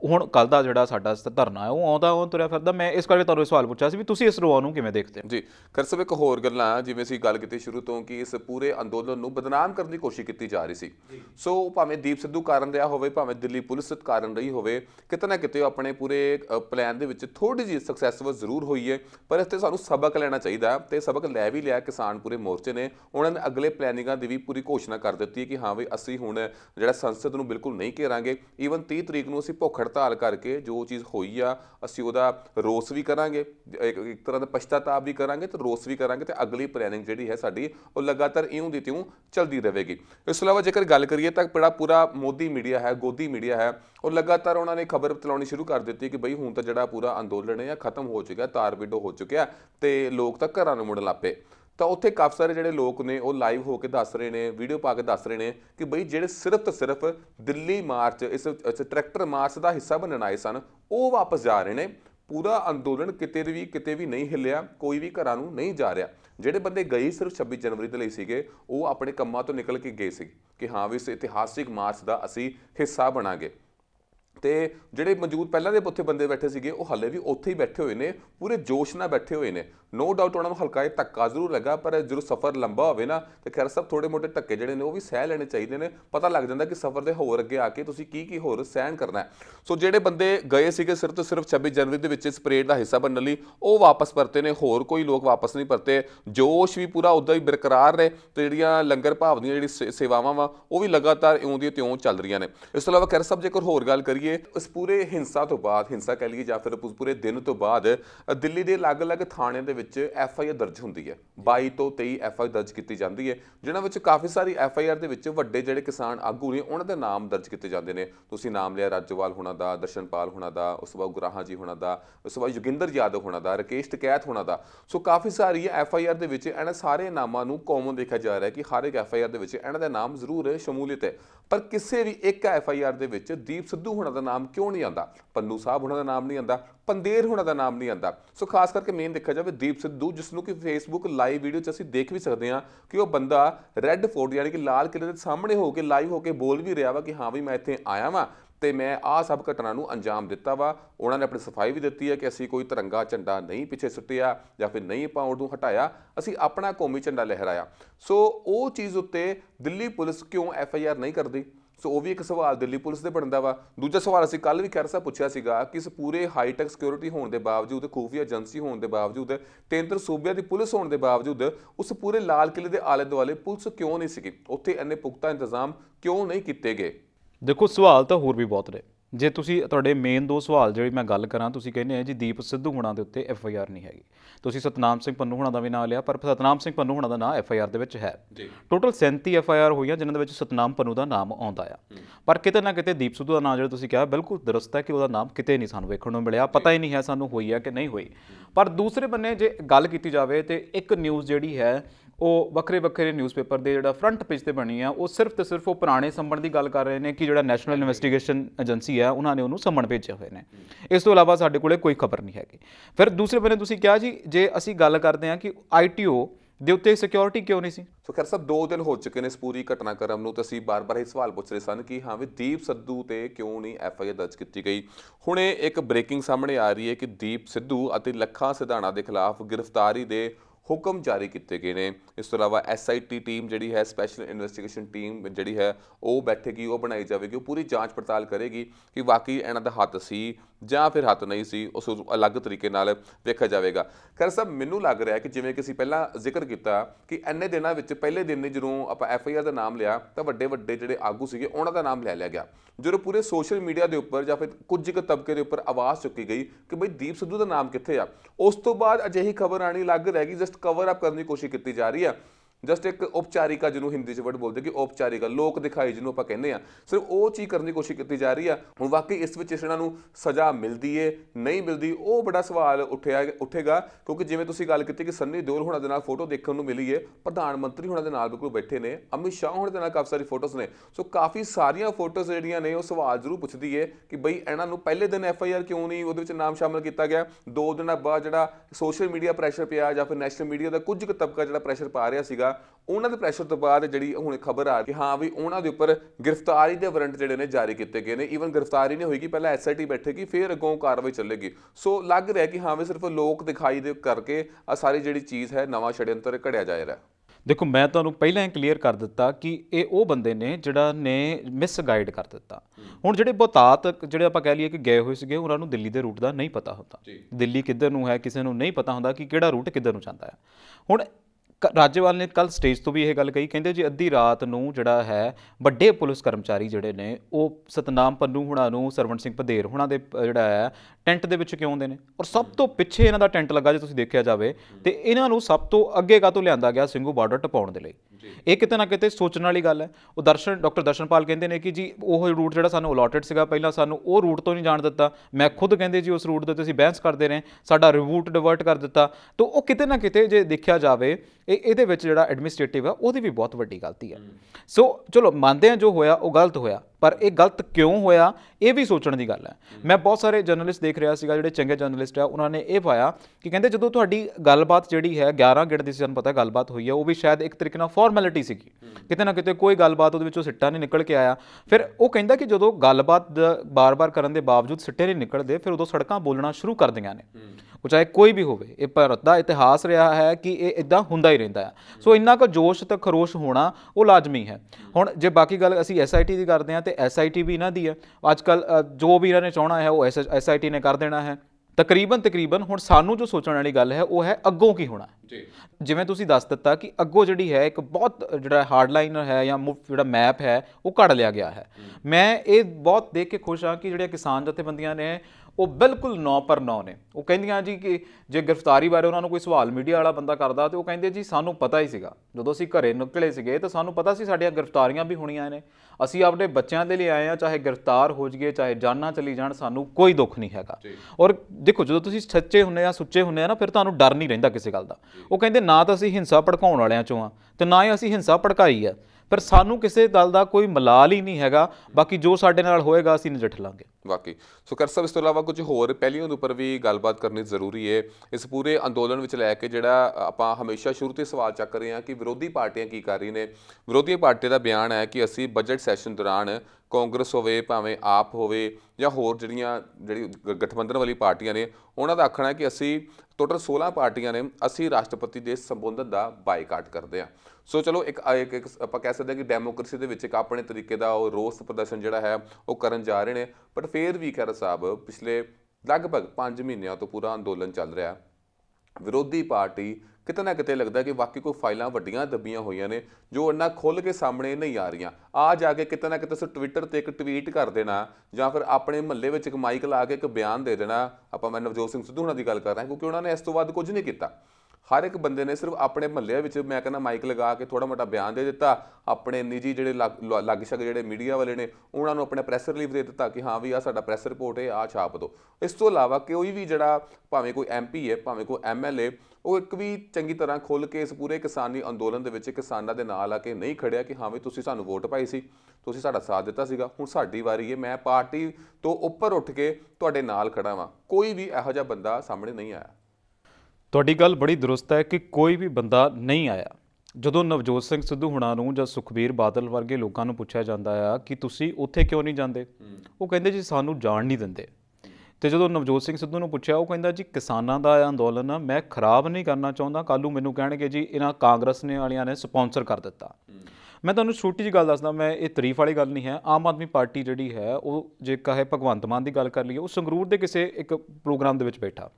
ਹੁਣ ਕੱਲ ਦਾ ਜਿਹੜਾ ਸਾਡਾ ਧਰਨਾ ਹੈ ਉਹ ਆਉਂਦਾ ਉਹ ਤੁਰਿਆ ਫਿਰਦਾ ਮੈਂ ਇਸ ਕਰਕੇ ਤੁਹਾਨੂੰ ਇਹ ਸਵਾਲ ਪੁੱਛਿਆ ਸੀ ਵੀ ਤੁਸੀਂ ਇਸ ਰੋਆ ਨੂੰ ਕਿਵੇਂ ਦੇਖਦੇ ਹੋ ਜੀ ਕਰਸਬ ਇੱਕ ਹੋਰ ਗੱਲਾਂ ਜਿਵੇਂ ਅਸੀਂ ਗੱਲ ਕੀਤੀ ਸ਼ੁਰੂ ਤੋਂ ਕਿ ਇਸ ਪੂਰੇ ਅੰਦੋਲਨ ਨੂੰ ਬਦਨਾਮ ਕਰਨ ਦੀ ਕੋਸ਼ਿਸ਼ ਕੀਤੀ ਜਾ ਰਹੀ ਸੀ ਸੋ ਭਾਵੇਂ ਦੀਪ ਸਿੱਧੂ ਕਾਰਨ ਰਿਹਾ ਹੋਵੇ ਭਾਵੇਂ ਦਿੱਲੀ ਪੁਲਿਸ ਕਾਰਨ ਰਹੀ ਹੋਵੇ ਕਿਤੇ ਨਾ ਕਿਤੇ ਆਪਣੇ ਪੂਰੇ ਪਲਾਨ ਦੇ ਵਿੱਚ ਥੋੜੀ ਜੀ ਸਕਸੈਸਫੁਲ ਜ਼ਰੂਰ ਹੋਈ ਹੈ ਪਰ ਇਸ ਤੇ ਸਾਨੂੰ ਸਬਕ ਲੈਣਾ ਚਾਹੀਦਾ ਤੇ ਸਬਕ ਲੈ ਵੀ ਲਿਆ ਕਿਸਾਨ ਪੂਰੇ ਮੋਰਚੇ ਨੇ ਉਹਨਾਂ ਨੇ ਅਗਲੇ ਪਲੈਨਿੰਗਾਂ ਦੀ ਵੀ ਪੂਰੀ ਘੋਸ਼ਣਾ ਕਰ ਦਿੱਤੀ ਹੈ ਕਿ ਹਾਂ ਵੀ ਅਸੀਂ ਹੁਣ ਜਿਹੜਾ ਸੰਸਦ ਨੂੰ ਬਿਲਕੁਲ ਨਹੀਂ ਘੇਰਾਂਗੇ ਈਵਨ 30 ਤਰੀਕ ਨੂੰ ਅਸੀਂ ਭੁੱਖ ਹੜਤਾਲ ਕਰਕੇ ਜੋ ਚੀਜ਼ ਹੋਈ ਆ ਅਸੀਂ ਉਹਦਾ ਰੋਸ ਵੀ ਕਰਾਂਗੇ ਇੱਕ ਇੱਕ ਤਰ੍ਹਾਂ ਦਾ ਪਛਤਾਤਾਪ ਵੀ ਕਰਾਂਗੇ ਤੇ ਰੋਸ ਵੀ ਕਰਾਂਗੇ ਤੇ ਅਗਲੀ ਪਲੈਨਿੰਗ ਜਿਹੜੀ ਹੈ ਸਾਡੀ ਉਹ ਲਗਾਤਾਰ ਇਉਂ ਦੀ ਤਿਉਂ ਚਲਦੀ ਰਹੇਗੀ ਇਸ ਤੋਂ ਇਲਾਵਾ ਜੇਕਰ ਗੱਲ ਕਰੀਏ ਤਾਂ ਬੜਾ ਪੂਰਾ ਮੋਦੀ ਮੀਡੀਆ ਹੈ ਗੋਦੀ ਮੀਡੀਆ ਹੈ ਉਹ ਲਗਾਤਾਰ ਉਹਨਾਂ ਨੇ ਖਬਰ ਚਲਾਉਣੀ ਸ਼ੁਰੂ ਕਰ ਦਿੱਤੀ ਕਿ ਬਈ ਹੁਣ ਤਾਂ ਜਿਹੜਾ ਪੂਰਾ ਅੰਦੋਲਨ ਹੈ ਖਤਮ ਹੋ ਚੁੱਕਿਆ ਤਾਰ ਵਿਡੋ ਹੋ ਚੁੱਕਿਆ ਤੇ ਲੋਕ ਤਾਂ ਘਰਾਂ ਨੂੰ ਮੁੜ ਲਾਪੇ ਤਾਂ ਉੱਥੇ ਕਾਫੀ ਸਾਰੇ ਜਿਹੜੇ ਲੋਕ ਨੇ ਉਹ ਲਾਈਵ ਹੋ ਕੇ ਦੱਸ ਰਹੇ ਨੇ ਵੀਡੀਓ ਪਾ ਕੇ ਦੱਸ ਰਹੇ ਨੇ ਕਿ ਬਈ ਜਿਹੜੇ ਸਿਰਫ ਤੇ ਸਿਰਫ ਦਿੱਲੀ ਮਾਰਚ ਇਸ ਟਰੈਕਟਰ ਮਾਰਚ ਦਾ ਹਿੱਸਾ ਬਣਨ ਆਏ ਸਨ ਉਹ ਵਾਪਸ ਜਾ ਰਹੇ ਨੇ ਪੂਰਾ ਅੰਦੋਲਨ ਕਿਤੇ ਵੀ ਕਿਤੇ ਵੀ ਨਹੀਂ ਹਿੱਲਿਆ ਕੋਈ ਵੀ ਘਰਾਂ ਨੂੰ ਨਹੀਂ ਜਾ ਰਿਹਾ ਜਿਹੜੇ ਬੰਦੇ ਗਏ ਸਿਰਫ 26 ਜਨਵਰੀ ਦੇ ਲਈ ਸੀਗੇ ਉਹ ਆਪਣੇ ਕੰਮਾਂ ਤੋਂ ਨਿਕਲ ਕੇ ਗਏ ਸੀ ਕਿ ਹਾਂ ਵੀ ਇਸ ਇਤਿਹਾਸਿਕ ਮਾਰਚ ਦਾ ਅਸੀਂ ਹਿੱਸਾ ਬਣਾਂਗੇ ਤੇ ਜਿਹੜੇ ਮੌਜੂਦ ਪਹਿਲਾਂ ਦੇ ਉੱਥੇ ਬੰਦੇ ਬੈਠੇ ਸੀਗੇ ਉਹ ਹਾਲੇ ਵੀ ਉੱਥੇ ਹੀ ਬੈਠੇ ਹੋਏ ਨੇ ਪੂਰੇ ਜੋਸ਼ ਨਾਲ ਬੈਠੇ ਹੋਏ ਨੇ ਨੋ ਡਾਊਟ ਉਹਨਾਂ ਨੂੰ ਹਲਕਾ ਇਹ ਧੱਕਾ ਜ਼ਰੂਰ ਲੱਗਾ ਪਰ ਜਦੋਂ ਸਫ਼ਰ ਲੰਬਾ ਹੋਵੇ ਨਾ ਤੇ ਖੈਰ ਸਭ ਥੋੜੇ ਮੋਟੇ ਧੱਕੇ ਜਿਹੜੇ ਨੇ ਉਹ ਵੀ ਸਹਿ ਲੈਣੇ ਚਾਹੀਦੇ ਨੇ ਪਤਾ ਲੱਗ ਜਾਂਦਾ ਕਿ ਸਫ਼ਰ ਦੇ ਹੋਰ ਅੱਗੇ ਆ ਕੇ ਤੁਸੀਂ ਕੀ ਕੀ ਹੋਰ ਸਹਿਣ ਕਰਨਾ ਹੈ ਸੋ ਜਿਹੜੇ ਬੰਦੇ ਗਏ ਸੀਗੇ ਸਿਰਫ ਤੇ ਸਿਰਫ 26 ਜਨਵਰੀ ਦੇ ਵਿੱਚ ਇਸ ਪਰੇਡ ਦਾ ਹਿੱਸਾ ਬਣਨ ਲਈ ਉਹ ਵਾਪਸ ਪਰਤੇ ਨੇ ਹੋਰ ਕੋਈ ਲੋਕ ਵਾਪਸ ਨਹੀਂ ਪਰਤੇ ਜੋਸ਼ ਵੀ ਪੂਰਾ ਉਦਾਂ ਹੀ ਬਰਕਰਾਰ ਰਹੇ ਤੇ ਜਿਹੜੀਆਂ ਲੰਗਰ ਭਾਵ ਦੀਆਂ ਜਿਹੜੀ ਸੇਵਾਵਾਂ ਵਾ ਉਹ ਵੀ ਲਗਾਤਾਰ ਇਉਂ ਦੀ ਤਿਉਂ ਚੱਲ ਰਹੀਆਂ ਨੇ ਇਸ ਤੋਂ ਇਲਾਵਾ ਖੈਰ ਸਭ ਜੇਕਰ ਹੋਰ ਗੱਲ ਕਰੀ ਲਈਏ ਉਸ ਪੂਰੇ ਹਿੰਸਾ ਤੋਂ ਬਾਅਦ ਹਿੰਸਾ ਕਹਿ ਲਈਏ ਜਾਂ ਫਿਰ ਉਸ ਪੂਰੇ ਦਿਨ ਤੋਂ ਬਾਅਦ ਦਿੱਲੀ ਦੇ ਅਲੱਗ-ਅਲੱਗ ਥਾਣੇ ਦੇ ਵਿੱਚ ਐਫ ਆਈ ਆਰ ਦਰਜ ਹੁੰਦੀ ਹੈ 22 ਤੋਂ 23 ਐਫ ਆਈ ਦਰਜ ਕੀਤੀ ਜਾਂਦੀ ਹੈ ਜਿਨ੍ਹਾਂ ਵਿੱਚ ਕਾਫੀ ਸਾਰੀ ਐਫ ਆਈ ਆਰ ਦੇ ਵਿੱਚ ਵੱਡੇ ਜਿਹੜੇ ਕਿਸਾਨ ਆਗੂ ਨੇ ਉਹਨਾਂ ਦੇ ਨਾਮ ਦਰਜ ਕੀਤੇ ਜਾਂਦੇ ਨੇ ਤੁਸੀਂ ਨਾਮ ਲਿਆ ਰਾਜਵਾਲ ਹੋਣਾ ਦਾ ਦਰਸ਼ਨਪਾਲ ਹੋਣਾ ਦਾ ਉਸ ਤੋਂ ਬਾਅਦ ਗੁਰਾਹਾ ਜੀ ਹੋਣਾ ਦਾ ਉਸ ਤੋਂ ਬਾਅਦ ਯੋਗਿੰਦਰ ਯਾਦਵ ਹੋਣਾ ਦਾ ਰਕੇਸ਼ ਟਕੈਤ ਹੋਣਾ ਦਾ ਸੋ ਕਾਫੀ ਸਾਰੀ ਐਫ ਆਈ ਆਰ ਦੇ ਵਿੱਚ ਇਹਨਾਂ ਸਾਰੇ ਨਾਮਾਂ ਨੂੰ ਕਾਮਨ ਦੇਖਿਆ ਜਾ ਰਿਹਾ ਹੈ ਕਿ ਹਰ ਇੱਕ ਐਫ ਆਈ ਆਰ ਦੇ ਵਿੱਚ ਇਹਨਾਂ ਦਾ ਨਾਮ ਜ਼ਰੂਰ ਸ਼ਮੂਲੀਅਤ ਹੈ ਪਰ ਕਿਸੇ ਵੀ ਇੱਕ ਐਫ ਆਈ ਆਰ ਦੇ ਵਿੱਚ ਦੀਪ ਸਿੱਧੂ ਹੋਣਾ ਦਾ ਨਾਮ ਕਿਉਂ ਨਹੀਂ ਆਂਦਾ ਪੰਨੂ ਸਾਹਿਬ ਉਹਨਾਂ ਦਾ ਨਾਮ ਨਹੀਂ ਆਂਦਾ ਪੰਦੇਰ ਉਹਨਾਂ ਦਾ ਨਾਮ ਨਹੀਂ ਆਂਦਾ ਸੋ ਖਾਸ ਕਰਕੇ ਮੇਨ ਦੇਖਿਆ ਜਾਵੇ ਦੀਪ ਸਿੱਧੂ ਜਿਸ ਨੂੰ ਕਿ ਫੇਸਬੁੱਕ ਲਾਈਵ ਵੀਡੀਓ 'ਚ ਅਸੀਂ ਦੇਖ ਵੀ ਸਕਦੇ ਹਾਂ ਕਿ ਉਹ ਬੰਦਾ ਰੈੱਡ ਫੋਰਟ ਯਾਨੀ ਕਿ ਲਾਲ ਕਿਲੇ ਦੇ ਸਾਹਮਣੇ ਹੋ ਕੇ ਲਾਈਵ ਹੋ ਕੇ ਬੋਲ ਵੀ ਰਿਹਾ ਵਾ ਕਿ ਹਾਂ ਵੀ ਮੈਂ ਇੱਥੇ ਆਇਆ ਵਾਂ ਤੇ ਮੈਂ ਆਹ ਸਭ ਘਟਨਾ ਨੂੰ ਅੰਜਾਮ ਦਿੱਤਾ ਵਾ ਉਹਨਾਂ ਨੇ ਆਪਣੀ ਸਫਾਈ ਵੀ ਦਿੱਤੀ ਹੈ ਕਿ ਅਸੀਂ ਕੋਈ ਤਿਰੰਗਾ ਝੰਡਾ ਨਹੀਂ ਪਿੱਛੇ ਸੁੱਟਿਆ ਜਾਂ ਫਿਰ ਨਹੀਂ ਆਪਾਂ ਉਹਨੂੰ ਹਟਾਇਆ ਅਸੀਂ ਆਪਣਾ ਕੌਮੀ ਝੰਡਾ ਲਹਿਰਾਇਆ ਸੋ ਉਹ ਚੀਜ਼ ਉੱਤੇ ਦਿੱਲੀ ਪੁਲਿਸ ਕਿਉਂ ਐਫ ਆਈ ਆਰ ਨਹੀਂ ਕਰਦੀ ਸੋ ਉਹ ਵੀ ਇੱਕ ਸਵਾਲ ਦਿੱਲੀ ਪੁਲਿਸ ਦੇ ਬਣਦਾ ਵਾ ਦੂਜਾ ਸਵਾਲ ਅਸੀਂ ਕੱਲ ਵੀ ਕਰਸਾ ਪੁੱਛਿਆ ਸੀਗਾ ਕਿ ਇਸ ਪੂਰੇ ਹਾਈਟੈਕ ਸਿਕਿਉਰਿਟੀ ਹੋਣ ਦੇ ਬਾਵਜੂਦ ਖੂਫੀਆ ਏਜੰਸੀ ਹੋਣ ਦੇ ਬਾਵਜੂਦ ਤੇਂਦਰ ਸੂਬਿਆਂ ਦੀ ਪੁਲਿਸ ਹੋਣ ਦੇ ਬਾਵਜੂਦ ਉਸ ਪੂਰੇ ਲਾਲ ਕਿਲੇ ਦੇ ਆਲੇ ਦੁਆਲੇ ਪੁਲਿਸ ਕਿਉਂ ਨਹੀਂ ਸੀਗੀ ਉੱਥੇ ਇੰਨੇ ਪੁਖਤਾ ਇੰਤਜ਼ਾਮ ਕਿਉਂ ਨਹੀਂ ਕੀਤੇ ਗਏ ਦੇਖੋ ਸਵਾਲ ਤਾਂ ਹੋਰ ਵੀ ਬਹੁਤ ਨੇ ਜੇ ਤੁਸੀਂ ਤੁਹਾਡੇ ਮੇਨ ਦੋ ਸਵਾਲ ਜਿਹੜੇ ਮੈਂ ਗੱਲ ਕਰਾਂ ਤੁਸੀਂ ਕਹਿੰਦੇ ਆ ਜੀ ਦੀਪ ਸਿੱਧੂ ਹੁਣਾਂ ਦੇ ਉੱਤੇ ਐਫ ਆਈ ਆਰ ਨਹੀਂ ਹੈਗੀ ਤੁਸੀਂ ਸਤਨਾਮ ਸਿੰਘ ਪੰਨੂ ਹੁਣਾਂ ਦਾ ਵੀ ਨਾਮ ਲਿਆ ਪਰ ਸਤਨਾਮ ਸਿੰਘ ਪੰਨੂ ਹੁਣਾਂ ਦਾ ਨਾਮ ਐਫ ਆਈ ਆਰ ਦੇ ਵਿੱਚ ਹੈ ਟੋਟਲ 37 ਐਫ ਆਈ ਆਰ ਹੋਈਆਂ ਜਿਨ੍ਹਾਂ ਦੇ ਵਿੱਚ ਸਤਨਾਮ ਪੰਨੂ ਦਾ ਨਾਮ ਆਉਂਦਾ ਆ ਪਰ ਕਿਤੇ ਨਾ ਕਿਤੇ ਦੀਪ ਸਿੱਧੂ ਦਾ ਨਾਮ ਜਿਹੜਾ ਤੁਸੀਂ ਕਿਹਾ ਬਿਲਕੁਲ ਦਰਸਤ ਹੈ ਕਿ ਉਹਦਾ ਨਾਮ ਕਿਤੇ ਨਹੀਂ ਸਾਨੂੰ ਵੇਖਣ ਨੂੰ ਮਿਲਿਆ ਪਤਾ ਹੀ ਨਹੀਂ ਹੈ ਸਾਨੂੰ ਹੋਈ ਆ ਕਿ ਨਹੀਂ ਹੋਈ ਪਰ ਦੂਸਰੇ ਬੰਨੇ ਜੇ ਗੱਲ ਕੀਤੀ ਜਾਵੇ ਤੇ ਇੱਕ ਨਿਊਜ਼ ਜਿਹੜੀ ਹੈ ਉਹ ਵੱਖਰੇ ਵੱਖਰੇ ਨਿਊਜ਼ਪੇਪਰ ਦੇ ਜਿਹੜਾ ਫਰੰਟ ਪੇਜ ਤੇ ਬਣੀ ਆ ਉਹ ਸਿਰਫ ਤੇ ਸਿਰਫ ਉਹ ਪੁਰਾਣੇ ਸੰਬੰਧ ਦੀ ਗੱਲ ਕਰ ਰਹੇ ਨੇ ਕਿ ਜਿਹੜਾ ਨੈਸ਼ਨਲ ਇਨਵੈਸਟੀਗੇਸ਼ਨ ਏਜੰਸੀ ਆ ਉਹਨਾਂ ਨੇ ਉਹਨੂੰ ਸੰਬੰਧ ਭੇਜਿਆ ਹੋਏ ਨੇ ਇਸ ਤੋਂ ਇਲਾਵਾ ਸਾਡੇ ਕੋਲੇ ਕੋਈ ਖਬਰ ਨਹੀਂ ਹੈਗੀ ਫਿਰ ਦੂਸਰੇ ਬੰਨੇ ਤੁਸੀਂ ਕਿਹਾ ਜੀ ਜੇ ਅਸੀਂ ਗੱਲ ਕਰਦੇ ਆ ਕਿ ਆਈਟੀਓ ਦੇ ਉੱਤੇ ਸਿਕਿਉਰਿਟੀ ਕਿਉਂ ਨਹੀਂ ਸੀ ਸੋ ਖੈਰ ਸਭ 2 ਦਿਨ ਹੋ ਚੁੱਕੇ ਨੇ ਇਸ ਪੂਰੀ ਘਟਨਾਕ੍ਰਮ ਨੂੰ ਤੁਸੀਂ ਬਾਰ-ਬਾਰ ਇਹ ਸਵਾਲ ਪੁੱਛ ਰਹੇ ਸਨ ਕਿ ਹਾਂ ਵੀ ਦੀਪ ਸਿੱਧੂ ਤੇ ਕਿਉਂ ਨਹੀਂ ਐਫ ਆਈ ਦਰਜ ਕੀਤੀ ਗਈ ਹੁਣੇ ਇੱਕ ਬ੍ਰੇਕਿੰਗ ਸਾਹਮਣੇ ਆ ਰਹੀ ਹੈ ਕਿ ਦੀਪ ਸਿੱਧੂ ਅਤੇ ਲੱਖਾਂ ਸਿਧਾਣਾ ਦੇ ਖਿਲਾਫ ਗ੍ਰਿਫਤਾਰੀ ਦੇ ਹੁਕਮ ਜਾਰੀ ਕੀਤੇ ਗਏ ਨੇ ਇਸ ਤੋਂ ਇਲਾਵਾ ਐਸਆਈਟੀ ਟੀਮ ਜਿਹੜੀ ਹੈ ਸਪੈਸ਼ਲ ਇਨਵੈਸਟੀਗੇਸ਼ਨ ਟੀਮ ਜਿਹੜੀ ਹੈ ਉਹ ਬੈਠੇਗੀ ਉਹ ਬਣਾਈ ਜਾਵੇਗੀ ਉਹ ਪੂਰੀ ਜਾਂਚ ਪੜਤਾਲ ਕਰੇਗੀ ਕਿ ਵਾਕਈ ਇਹਨਾਂ ਦਾ ਹੱਥ ਸੀ ਜਾਂ ਫਿਰ ਹੱਥ ਨਹੀਂ ਸੀ ਉਸ ਨੂੰ ਅਲੱਗ ਤਰੀਕੇ ਨਾਲ ਵੇਖਿਆ ਜਾਵੇਗਾ ਖਰ ਸਾਹਿਬ ਮੈਨੂੰ ਲੱਗ ਰਿਹਾ ਕਿ ਜਿਵੇਂ ਕਿ ਅਸੀਂ ਪਹਿਲਾਂ ਜ਼ਿਕਰ ਕੀਤਾ ਕਿ ਐਨੇ ਦਿਨਾਂ ਵਿੱਚ ਪਹਿਲੇ ਦਿਨ ਨੇ ਜਦੋਂ ਆਪਾਂ ਐਫ ਆਈ ਆਰ ਦਾ ਨਾਮ ਲਿਆ ਤਾਂ ਵੱਡੇ ਵੱਡੇ ਜਿਹੜੇ ਆਗੂ ਸੀਗੇ ਉਹਨਾਂ ਦਾ ਨਾਮ ਲੈ ਲਿਆ ਗਿਆ ਜਦੋਂ ਪੂਰੇ ਸੋਸ਼ਲ ਮੀਡੀਆ ਦੇ ਉੱਪਰ ਜਾਂ ਫਿਰ ਕੁਝ ਇੱਕ ਤਬਕੇ ਦੇ ਉੱਪਰ ਆਵਾਜ਼ ਚੁੱਕੀ ਗਈ ਕਿ ਬਈ ਦੀਪ ਸਿੱਧੂ ਦਾ ਨਾਮ ਕਿੱਥੇ ਆ ਉਸ ਤੋਂ ਬਾਅਦ ਅਜਿਹੀ ਖਬਰ ਆਣੀ ਲੱਗ ਰਹੀ ਜਸਟ ਕਵਰ ਅਪ ਕਰਨ ਦੀ ਕੋਸ਼ਿਸ਼ ਕੀਤੀ ਜਾ ਰਹੀ ਹੈ ਜਸਟ ਇੱਕ ਉਪਚਾਰਿਕਾ ਜਿਹਨੂੰ ਹਿੰਦੀ 'ਚ ਵਰਡ ਬੋਲਦੇ ਕਿ ਉਪਚਾਰਿਕਾ ਲੋਕ ਦਿਖਾਈ ਜਿਹਨੂੰ ਆਪਾਂ ਕਹਿੰਦੇ ਆ ਸਿਰਫ ਉਹ ਚੀਜ਼ ਕਰਨ ਦੀ ਕੋਸ਼ਿਸ਼ ਕੀਤੀ ਜਾ ਰਹੀ ਆ ਹੁਣ ਵਾਕਈ ਇਸ ਵਿੱਚ ਇਹਨਾਂ ਨੂੰ ਸਜ਼ਾ ਮਿਲਦੀ ਏ ਨਹੀਂ ਮਿਲਦੀ ਉਹ ਬੜਾ ਸਵਾਲ ਉੱਠਿਆ ਉੱਠੇਗਾ ਕਿਉਂਕਿ ਜਿਵੇਂ ਤੁਸੀਂ ਗੱਲ ਕੀਤੀ ਕਿ ਸੰਨੀ ਦਿਓਲ ਹੁਣਾਂ ਦੇ ਨਾਲ ਫੋਟੋ ਦੇਖਣ ਨੂੰ ਮਿਲੀ ਏ ਪ੍ਰਧਾਨ ਮੰਤਰੀ ਹੁਣਾਂ ਦੇ ਨਾਲ ਬਿਲਕੁਲ ਬੈਠੇ ਨੇ ਅਮਿਤ ਸ਼ਾਹ ਹੁਣਾਂ ਦੇ ਨਾਲ ਕਾਫੀ ਸਾਰੀ ਫੋਟੋਜ਼ ਨੇ ਸੋ ਕਾਫੀ ਸਾਰੀਆਂ ਫੋਟੋਜ਼ ਜਿਹੜੀਆਂ ਨੇ ਉਹ ਸਵਾਲ ਜ਼ਰੂਰ ਪੁੱਛਦੀ ਏ ਕਿ ਬਈ ਇਹਨਾਂ ਨੂੰ ਪਹਿਲੇ ਦਿਨ ਐਫ ਆਈ ਆਰ ਕਿਉਂ ਨਹੀਂ ਉਹਦੇ ਵਿੱਚ ਨਾਮ ਸ਼ਾਮਲ ਕੀਤਾ ਗਿਆ ਦੋ ਦਿਨਾਂ ਬਾਅਦ ਜਿਹੜਾ ਸੋਸ਼ਲ ਮੀਡੀਆ ਪ੍ਰੈਸ਼ਰ ਪਿਆ ਜਾਂ ਫਿਰ ਨੈਸ਼ਨਲ ਮੀਡੀਆ ਦਾ ਕੁਝ ਤਬਕਾ ਜਿਹੜਾ ਪ੍ਰੈਸ਼ਰ ਪਾ ਰਿਹਾ ਸੀਗਾ ਸੀਗਾ ਉਹਨਾਂ ਦੇ ਪ੍ਰੈਸ਼ਰ ਤੋਂ ਬਾਅਦ ਜਿਹੜੀ ਹੁਣ ਖਬਰ ਆ ਕਿ ਹਾਂ ਵੀ ਉਹਨਾਂ ਦੇ ਉੱਪਰ ਗ੍ਰਿਫਤਾਰੀ ਦੇ ਵਾਰੰਟ ਜਿਹੜੇ ਨੇ ਜਾਰੀ ਕੀਤੇ ਗਏ ਨੇ ਈਵਨ ਗ੍ਰਿਫਤਾਰੀ ਨਹੀਂ ਹੋਏਗੀ ਪਹਿਲਾਂ ਐਸਆਈਟੀ ਬੈਠੇਗੀ ਫਿਰ ਅਗੋਂ ਕਾਰਵਾਈ ਚੱਲੇਗੀ ਸੋ ਲੱਗ ਰਿਹਾ ਕਿ ਹਾਂ ਵੀ ਸਿਰਫ ਲੋਕ ਦਿਖਾਈ ਦੇ ਕਰਕੇ ਆ ਸਾਰੀ ਜਿਹੜੀ ਚੀਜ਼ ਹੈ ਨਵਾਂ ਛੜਿਅੰਤਰ ਘੜਿਆ ਜਾ ਰਿਹਾ ਦੇਖੋ ਮੈਂ ਤੁਹਾਨੂੰ ਪਹਿਲਾਂ ਹੀ ਕਲੀਅਰ ਕਰ ਦਿੱਤਾ ਕਿ ਇਹ ਉਹ ਬੰਦੇ ਨੇ ਜਿਹੜਾ ਨੇ ਮਿਸ ਗਾਈਡ ਕਰ ਦਿੱਤਾ ਹੁਣ ਜਿਹੜੇ ਬਤਾਤ ਜਿਹੜੇ ਆਪਾਂ ਕਹਿ ਲਈਏ ਕਿ ਗਏ ਹੋਏ ਸੀਗੇ ਉਹਨਾਂ ਨੂੰ ਦਿੱਲੀ ਦੇ ਰੂਟ ਦਾ ਨਹੀਂ ਪਤਾ ਹੁੰਦਾ ਦਿੱਲੀ ਕਿੱਧਰ ਨੂੰ ਹੈ ਕਿਸੇ ਨੂੰ ਨਹੀਂ ਪਤਾ ਹੁੰਦਾ ਕਿ ਕਿਹੜਾ ਰੂਟ ਕਿੱਧਰ ਨੂੰ ਜਾਂਦਾ ਹੈ ਹੁਣ ਰਾਜੇਵਾਲ ਨੇ ਕੱਲ ਸਟੇਜ ਤੋਂ ਵੀ ਇਹ ਗੱਲ ਕਹੀ ਕਹਿੰਦੇ ਜੀ ਅੱਧੀ ਰਾਤ ਨੂੰ ਜਿਹੜਾ ਹੈ ਵੱਡੇ ਪੁਲਿਸ ਕਰਮਚਾਰੀ ਜਿਹੜੇ ਨੇ ਉਹ ਸਤਨਾਮ ਪੰਨੂ ਹੁਣਾਂ ਨੂੰ ਸਰਵਣ ਸਿੰਘ ਪਧੇਰ ਹੁਣਾਂ ਦੇ ਜਿਹੜਾ ਹੈ ਟੈਂਟ ਦੇ ਵਿੱਚ ਕਿਉਂ ਆਉਂਦੇ ਨੇ ਔਰ ਸਭ ਤੋਂ ਪਿੱਛੇ ਇਹਨਾਂ ਦਾ ਟੈਂਟ ਲੱਗਾ ਜੇ ਤੁਸੀਂ ਦੇਖਿਆ ਜਾਵੇ ਤੇ ਇਹਨਾਂ ਨੂੰ ਸਭ ਤੋਂ ਅੱਗੇ ਕਾਤੋਂ ਲਿਆਂਦਾ ਗਿਆ ਸਿੰਘੂ ਬਾਰਡਰ ਟਪਾਉਣ ਦੇ ਲਈ ਇਹ ਕਿਤੇ ਨਾ ਕਿਤੇ ਸੋਚਣ ਵਾਲੀ ਗੱਲ ਹੈ ਉਹ ਦਰਸ਼ਨ ਡਾਕਟਰ ਦਰਸ਼ਨਪਾਲ ਕਹਿੰਦੇ ਨੇ ਕਿ ਜੀ ਉਹ ਰੂਟ ਜਿਹੜਾ ਸਾਨੂੰ ਅਲੋਟਡ ਸੀਗਾ ਪਹਿਲਾਂ ਸਾਨੂੰ ਉਹ ਰੂਟ ਤੋਂ ਨਹੀਂ ਜਾਣ ਦਿੱਤਾ ਮੈਂ ਖੁਦ ਕਹਿੰਦੇ ਜੀ ਉਸ ਰੂਟ ਦੇ ਤੁਸੀਂ ਬਹਿਸ ਕਰਦੇ ਰਹੇ ਸਾਡਾ ਰੂਟ ਡਿਵਰਟ ਕਰ ਦਿੱਤਾ ਤਾਂ ਉਹ ਕਿਤੇ ਨਾ ਕਿਤੇ ਜੇ ਦੇਖਿਆ ਜਾਵੇ ਇਹ ਇਹਦੇ ਵਿੱਚ ਜਿਹੜਾ ਐਡਮਿਨਿਸਟ੍ਰੇਟਿਵ ਆ ਉਹਦੀ ਵੀ ਬਹੁਤ ਵੱਡੀ ਗਲਤੀ ਹੈ ਸੋ ਚਲੋ ਮੰਨਦੇ ਆ ਜੋ ਹੋਇਆ ਉਹ ਗਲਤ ਹੋਇਆ ਪਰ ਇਹ ਗਲਤ ਕਿਉਂ ਹੋਇਆ ਇਹ ਵੀ ਸੋਚਣ ਦੀ ਗੱਲ ਹੈ ਮੈਂ ਬਹੁਤ ਸਾਰੇ ਜਰਨਲਿਸਟ ਦੇਖ ਰਿਹਾ ਸੀਗਾ ਜਿਹੜੇ ਚੰਗੇ ਜਰਨਲਿਸਟ ਆ ਉਹਨਾਂ ਨੇ ਇਹ ਪਾਇਆ ਕਿ ਕਹਿੰਦੇ ਜਦੋਂ ਤੁਹਾਡੀ ਗੱਲਬਾਤ ਜਿਹੜੀ ਹੈ 11 ਗੇੜ ਦੀ ਤੁਹਾਨੂੰ ਪਤਾ ਗੱਲਬਾਤ ਹੋਈ ਹੈ ਉਹ ਵੀ ਸ਼ਾਇਦ ਇੱਕ ਤਰੀਕੇ ਨਾਲ ਫਾਰਮੈਲਿਟੀ ਸੀਗੀ ਕਿਤੇ ਨਾ ਕਿਤੇ ਕੋਈ ਗੱਲਬਾਤ ਉਹਦੇ ਵਿੱਚੋਂ ਸਿੱਟਾ ਨਹੀਂ ਨਿਕਲ ਕੇ ਆਇਆ ਫਿਰ ਉਹ ਕਹਿੰਦਾ ਕਿ ਜਦੋਂ ਗੱਲਬਾਤ ਬਾਰ-ਬਾਰ ਕਰਨ ਦੇ ਬਾਵਜੂਦ ਸਿੱਟੇ ਨਹੀਂ ਨਿਕਲਦੇ ਫਿਰ ਉਦੋਂ ਸੜਕਾਂ ਬੋਲਣਾ ਸ਼ੁਰੂ ਕਰ ਦਿੰਦੇ ਨੇ ਉਹ ਚਾਹੇ ਕੋਈ ਵੀ ਹੋਵੇ ਇਹ ਭਾਰਤ ਦਾ ਇਤਿਹਾਸ ਰਿਹਾ ਹੈ ਕਿ ਇਹ ਇਦਾਂ ਹੁੰਦਾ ਹੀ ਰਹਿੰਦਾ ਹੈ ਸੋ ਇੰਨਾ ਕੋ ਜੋਸ਼ ਤੇ ਖਰੋਸ਼ ਹੋਣਾ ਉਹ ਲਾਜ਼ਮੀ ਹੈ ਹੁਣ ਜੇ ਬਾਕੀ ਗੱਲ ਅਸੀਂ ਐਸਆਈਟੀ ਦੀ ਕਰਦੇ ਹਾਂ ਤੇ ਐਸਆਈਟੀ ਵੀ ਇਹਨਾਂ ਦੀ ਹੈ ਅੱਜ ਕੱਲ ਜੋ ਵੀ ਇਹਨਾਂ ਨੇ ਚਾਹਣਾ ਹੈ ਉਹ ਐਸਆਈਟੀ ਨੇ ਕਰ ਦੇਣਾ ਹੈ ਤਕਰੀਬਨ ਤਕਰੀਬਨ ਹੁਣ ਸਾਨੂੰ ਜੋ ਸੋਚਣ ਵਾਲੀ ਗੱਲ ਹੈ ਉਹ ਹੈ ਅੱਗੋਂ ਕੀ ਹੋਣਾ ਜੀ ਜਿਵੇਂ ਤੁਸੀਂ ਦੱਸ ਦਿੱਤਾ ਕਿ ਅੱਗੋਂ ਜਿਹੜੀ ਹੈ ਇੱਕ ਬਹੁਤ ਜਿਹੜਾ ਹਾਰਡਲਾਈਨਰ ਹੈ ਜਾਂ ਜਿਹੜਾ ਮੈਪ ਹੈ ਉਹ ਕੱਢ ਲਿਆ ਗਿਆ ਹੈ ਮੈਂ ਇਹ ਬਹੁਤ ਦੇਖ ਕੇ ਖੁਸ਼ ਹਾਂ ਕਿ ਜਿਹੜੇ ਕਿਸਾਨ ਜਥੇਬੰਦੀਆਂ ਨੇ ਉਹ ਬਿਲਕੁਲ 9 ਪਰ 9 ਨੇ ਉਹ ਕਹਿੰਦੀਆਂ ਜੀ ਕਿ ਜੇ ਗ੍ਰਿਫਤਾਰੀ ਬਾਰੇ ਉਹਨਾਂ ਨੂੰ ਕੋਈ ਸਵਾਲ ਮੀਡੀਆ ਵਾਲਾ ਬੰਦਾ ਕਰਦਾ ਤੇ ਉਹ ਕਹਿੰਦੇ ਜੀ ਸਾਨੂੰ ਪਤਾ ਹੀ ਸੀਗਾ ਜਦੋਂ ਅਸੀਂ ਘਰੇ ਨਿਕਲੇ ਸੀਗੇ ਤਾਂ ਸਾਨੂੰ ਪਤਾ ਸੀ ਸਾਡੀਆਂ ਗ੍ਰਿਫਤਾਰੀਆਂ ਵੀ ਹੋਣੀਆਂ ਨੇ ਅਸੀਂ ਆਪਣੇ ਬੱਚਿਆਂ ਦੇ ਲਈ ਆਏ ਆ ਚਾਹੇ ਗ੍ਰਿਫਤਾਰ ਹੋ ਜਗੇ ਚਾਹੇ ਜਾਨਾਂ ਚਲੀ ਜਾਣ ਸਾਨੂੰ ਕੋਈ ਦੁੱਖ ਨਹੀਂ ਹੈਗਾ ਔਰ ਦੇਖੋ ਜਦੋਂ ਤੁਸੀਂ ਸੱਚੇ ਹੁੰਨੇ ਆ ਸੁੱਚੇ ਹੁੰਨੇ ਆ ਨਾ ਫਿਰ ਤੁਹਾਨੂੰ ਡਰ ਨਹੀਂ ਰਹਿੰਦਾ ਕਿਸੇ ਗੱਲ ਦਾ ਉਹ ਕਹਿੰਦੇ ਨਾ ਤਾਂ ਅਸੀਂ ਹਿੰਸਾ ਭੜਕਾਉਣ ਵਾਲਿਆਂ ਚੋਂ ਆ ਤੇ ਨਾ ਹੀ ਅਸੀਂ ਹਿੰਸਾ ਭੜਕਾਈ ਆ ਪਰ ਸਾਨੂੰ ਕਿਸੇ ਦਲ ਦਾ ਕੋਈ ਮਲਾਲ ਹੀ ਨਹੀਂ ਹੈਗਾ ਬਾਕੀ ਜੋ ਸਾਡੇ ਨਾਲ ਹੋਏਗਾ ਅਸੀਂ ਨਜਿੱਠ ਲਾਂਗੇ ਵਾਕਈ ਸੋ ਕਰਸਬ ਸਾਹਿਬ ਇਸ ਤੋਂ ਇਲਾਵਾ ਕੁਝ ਹੋਰ ਪਹਿਲੀਆਂ ਦੇ ਉੱਪਰ ਵੀ ਗੱਲਬਾਤ ਕਰਨੀ ਜ਼ਰੂਰੀ ਹੈ ਇਸ ਪੂਰੇ ਅੰਦੋਲਨ ਵਿੱਚ ਲੈ ਕੇ ਜਿਹੜਾ ਆਪਾਂ ਹਮੇਸ਼ਾ ਸ਼ੁਰੂ ਤੋਂ ਸਵਾਲ ਚੱਕ ਰਹੇ ਹਾਂ ਕਿ ਵਿਰੋਧੀ ਪਾਰਟੀਆਂ ਕੀ ਕਰ ਰਹੀ ਨੇ ਵਿਰੋਧੀ ਪਾਰਟੀ ਦਾ ਬਿਆਨ ਹੈ ਕਿ ਅਸੀਂ ਬਜਟ ਸੈਸ਼ਨ ਦੌਰਾਨ ਕਾਂਗਰਸ ਹੋਵੇ ਭਾਵੇਂ ਆਪ ਹੋਵੇ ਜਾਂ ਹੋਰ ਜਿਹੜੀਆਂ ਜਿਹੜੀ ਗਠਬੰਧਨ ਵਾਲੀ ਪਾਰਟੀਆਂ ਨੇ ਉਹਨਾਂ ਦਾ ਆਖਣਾ ਹੈ ਕਿ ਅਸੀਂ ਟੋਟਲ 16 ਪਾਰਟੀਆਂ ਨੇ ਅਸੀਂ ਰਾਸ਼ਟਰਪਤੀ ਦੇ ਸੰਬੋਧਨ ਦਾ ਬਾਈਕਾਟ ਕਰਦੇ ਹਾਂ ਸੋ ਚਲੋ ਇੱਕ ਇੱਕ ਆਪਾਂ ਕਹਿ ਸਕਦੇ ਹਾਂ ਕਿ ਡੈਮੋਕ੍ਰੇਸੀ ਦੇ ਵਿੱਚ ਇੱਕ ਆਪਣੇ ਤਰੀਕੇ ਦਾ ਉਹ ਰੋਸ ਪ੍ਰਦਰਸ਼ਨ ਜਿਹੜਾ ਹੈ ਉਹ ਕਰਨ ਜਾ ਰਹੇ ਨੇ ਬਟ ਫੇਰ ਵੀ ਕਰ ਸਾਹਿਬ ਪਿਛਲੇ ਲਗਭਗ 5 ਮਹੀਨਿਆਂ ਤੋਂ ਪੂਰਾ ਅੰਦੋਲਨ ਚੱਲ ਰਿਹਾ ਵਿਰੋਧੀ ਪਾਰਟੀ ਕਿਤੇ ਨਾ ਕਿਤੇ ਲੱਗਦਾ ਕਿ ਵਾਕਈ ਕੋਈ ਫਾਈਲਾਂ ਵੱਡੀਆਂ ਦੱਬੀਆਂ ਹੋਈਆਂ ਨੇ ਜੋ ਅੰਨਾ ਖੁੱਲ ਕੇ ਸਾਹਮਣੇ ਨਹੀਂ ਆ ਰਹੀਆਂ ਆ ਜਾ ਕੇ ਕਿਤੇ ਨਾ ਕਿਤੇ ਸਿਰ ਟਵਿੱਟਰ ਤੇ ਇੱਕ ਟਵੀਟ ਕਰ ਦੇਣਾ ਜਾਂ ਫਿਰ ਆਪਣੇ ਮਹੱਲੇ ਵਿੱਚ ਇੱਕ ਮਾਈਕ ਲਾ ਕੇ ਇੱਕ ਬਿਆਨ ਦੇ ਦੇਣਾ ਆਪਾਂ ਮੈਂ ਨਵਜੋਤ ਸਿੰਘ ਸਿੱਧੂ ਹੁਣਾਂ ਦੀ ਗੱਲ ਕਰ ਰਹੇ ਹਾਂ ਕਿਉਂਕਿ ਉਹਨਾਂ ਨੇ ਇਸ ਤੋਂ ਬਾਅਦ ਕੁਝ ਨਹੀਂ ਕੀਤਾ ਹਰ ਇੱਕ ਬੰਦੇ ਨੇ ਸਿਰਫ ਆਪਣੇ ਮਹੱਲੇ ਵਿੱਚ ਮੈਂ ਕਹਿੰਦਾ ਮਾਈਕ ਲਗਾ ਕੇ ਥੋੜਾ ਮੋਟਾ ਬਿਆਨ ਦੇ ਦਿੱਤਾ ਆਪਣੇ ਨਿੱਜੀ ਜਿਹੜੇ ਲੱਗ ਸ਼ਕ ਜਿਹੜੇ ਮੀਡੀਆ ਵਾਲੇ ਨੇ ਉਹਨਾਂ ਨੂੰ ਆਪਣਾ ਪ੍ਰੈਸ ਰਿਲੀਫ ਦੇ ਦਿੱਤਾ ਕਿ ਹਾਂ ਵੀ ਆ ਸਾਡਾ ਪ੍ਰੈਸ ਰਿਪੋਰਟ ਹੈ ਆ ਛਾਪ ਦਿਓ ਇਸ ਤੋਂ ਇਲਾਵਾ ਕੋਈ ਵੀ ਜਿਹੜਾ ਭਾਵੇਂ ਕੋਈ ਐਮਪੀ ਹੈ ਭਾਵੇਂ ਕੋਈ ਐਮਐਲਏ ਉਹ ਇੱਕ ਵੀ ਚੰਗੀ ਤਰ੍ਹਾਂ ਖੁੱਲ ਕੇ ਇਸ ਪੂਰੇ ਕਿਸਾਨੀ ਅੰਦੋਲਨ ਦੇ ਵਿੱਚ ਕਿਸਾਨਾਂ ਦੇ ਨਾਲ ਆ ਕੇ ਨਹੀਂ ਖੜਿਆ ਕਿ ਹਾਂ ਵੀ ਤੁਸੀਂ ਸਾਨੂੰ ਵੋਟ ਪਾਈ ਸੀ ਤੁਸੀਂ ਸਾਡਾ ਸਾਥ ਦਿੱਤਾ ਸੀਗਾ ਹੁਣ ਸਾਡੀ ਵਾਰੀ ਹੈ ਮੈਂ ਪਾਰਟੀ ਤੋਂ ਉੱਪਰ ਉੱਠ ਕੇ ਤੁਹਾਡੇ ਨਾਲ ਖੜਾ ਵਾਂ ਕੋਈ ਵੀ ਇਹੋ ਜਿਹਾ ਬੰਦਾ ਸਾਹਮਣੇ ਨਹੀਂ ਆਇਆ ਤੁਹਾਡੀ ਗੱਲ ਬੜੀ ਦਰੁਸਤ ਹੈ ਕਿ ਕੋਈ ਵੀ ਬੰਦਾ ਨਹੀਂ ਆਇਆ ਜਦੋਂ ਨਵਜੋਤ ਸਿੰਘ ਸਿੱਧੂ ਹੁਣਾਂ ਨੂੰ ਜਾਂ ਸੁਖਬੀਰ ਬਾਦਲ ਵਰਗੇ ਲੋਕਾਂ ਨੂੰ ਪੁੱਛਿਆ ਜਾਂਦਾ ਆ ਕਿ ਤੁਸੀਂ ਉੱਥੇ ਕਿਉਂ ਨਹੀਂ ਜਾਂਦੇ ਉਹ ਕਹਿੰਦੇ ਜੀ ਸਾਨੂੰ ਜਾਣ ਨਹੀਂ ਦਿੰਦੇ ਤੇ ਜਦੋਂ ਨਵਜੋਤ ਸਿੰਘ ਸਿੱਧੂ ਨੂੰ ਪੁੱਛਿਆ ਉਹ ਕਹਿੰਦਾ ਜੀ ਕਿਸਾਨਾਂ ਦਾ ਅੰਦੋਲਨ ਆ ਮੈਂ ਖਰਾਬ ਨਹੀਂ ਕਰਨਾ ਚਾਹੁੰਦਾ ਕੱਲੂ ਮੈਨੂੰ ਕਹਿਣਗੇ ਜੀ ਇਹਨਾਂ ਕਾਂਗਰਸ ਨੇ ਵਾਲਿਆਂ ਨੇ ਸਪਾਂਸਰ ਕਰ ਦਿੱਤਾ ਮੈਂ ਤੁਹਾਨੂੰ ਛੋਟੀ ਜਿਹੀ ਗੱਲ ਦੱਸਦਾ ਮੈਂ ਇਹ ਤਰੀਫ ਵਾਲੀ ਗੱਲ ਨਹੀਂ ਹੈ ਆਮ ਆਦਮੀ ਪਾਰਟੀ ਜਿਹੜੀ ਹੈ ਉਹ ਜੇ ਕਹੇ ਭਗਵੰਤ ਮਾਨ ਦੀ ਗੱਲ ਕਰ ਲਈਏ ਉਹ ਸੰਗਰੂਰ ਦੇ ਕਿਸੇ ਇੱਕ ਪ੍ਰੋਗਰਾਮ ਦੇ ਵਿੱਚ ਬੈਠਾ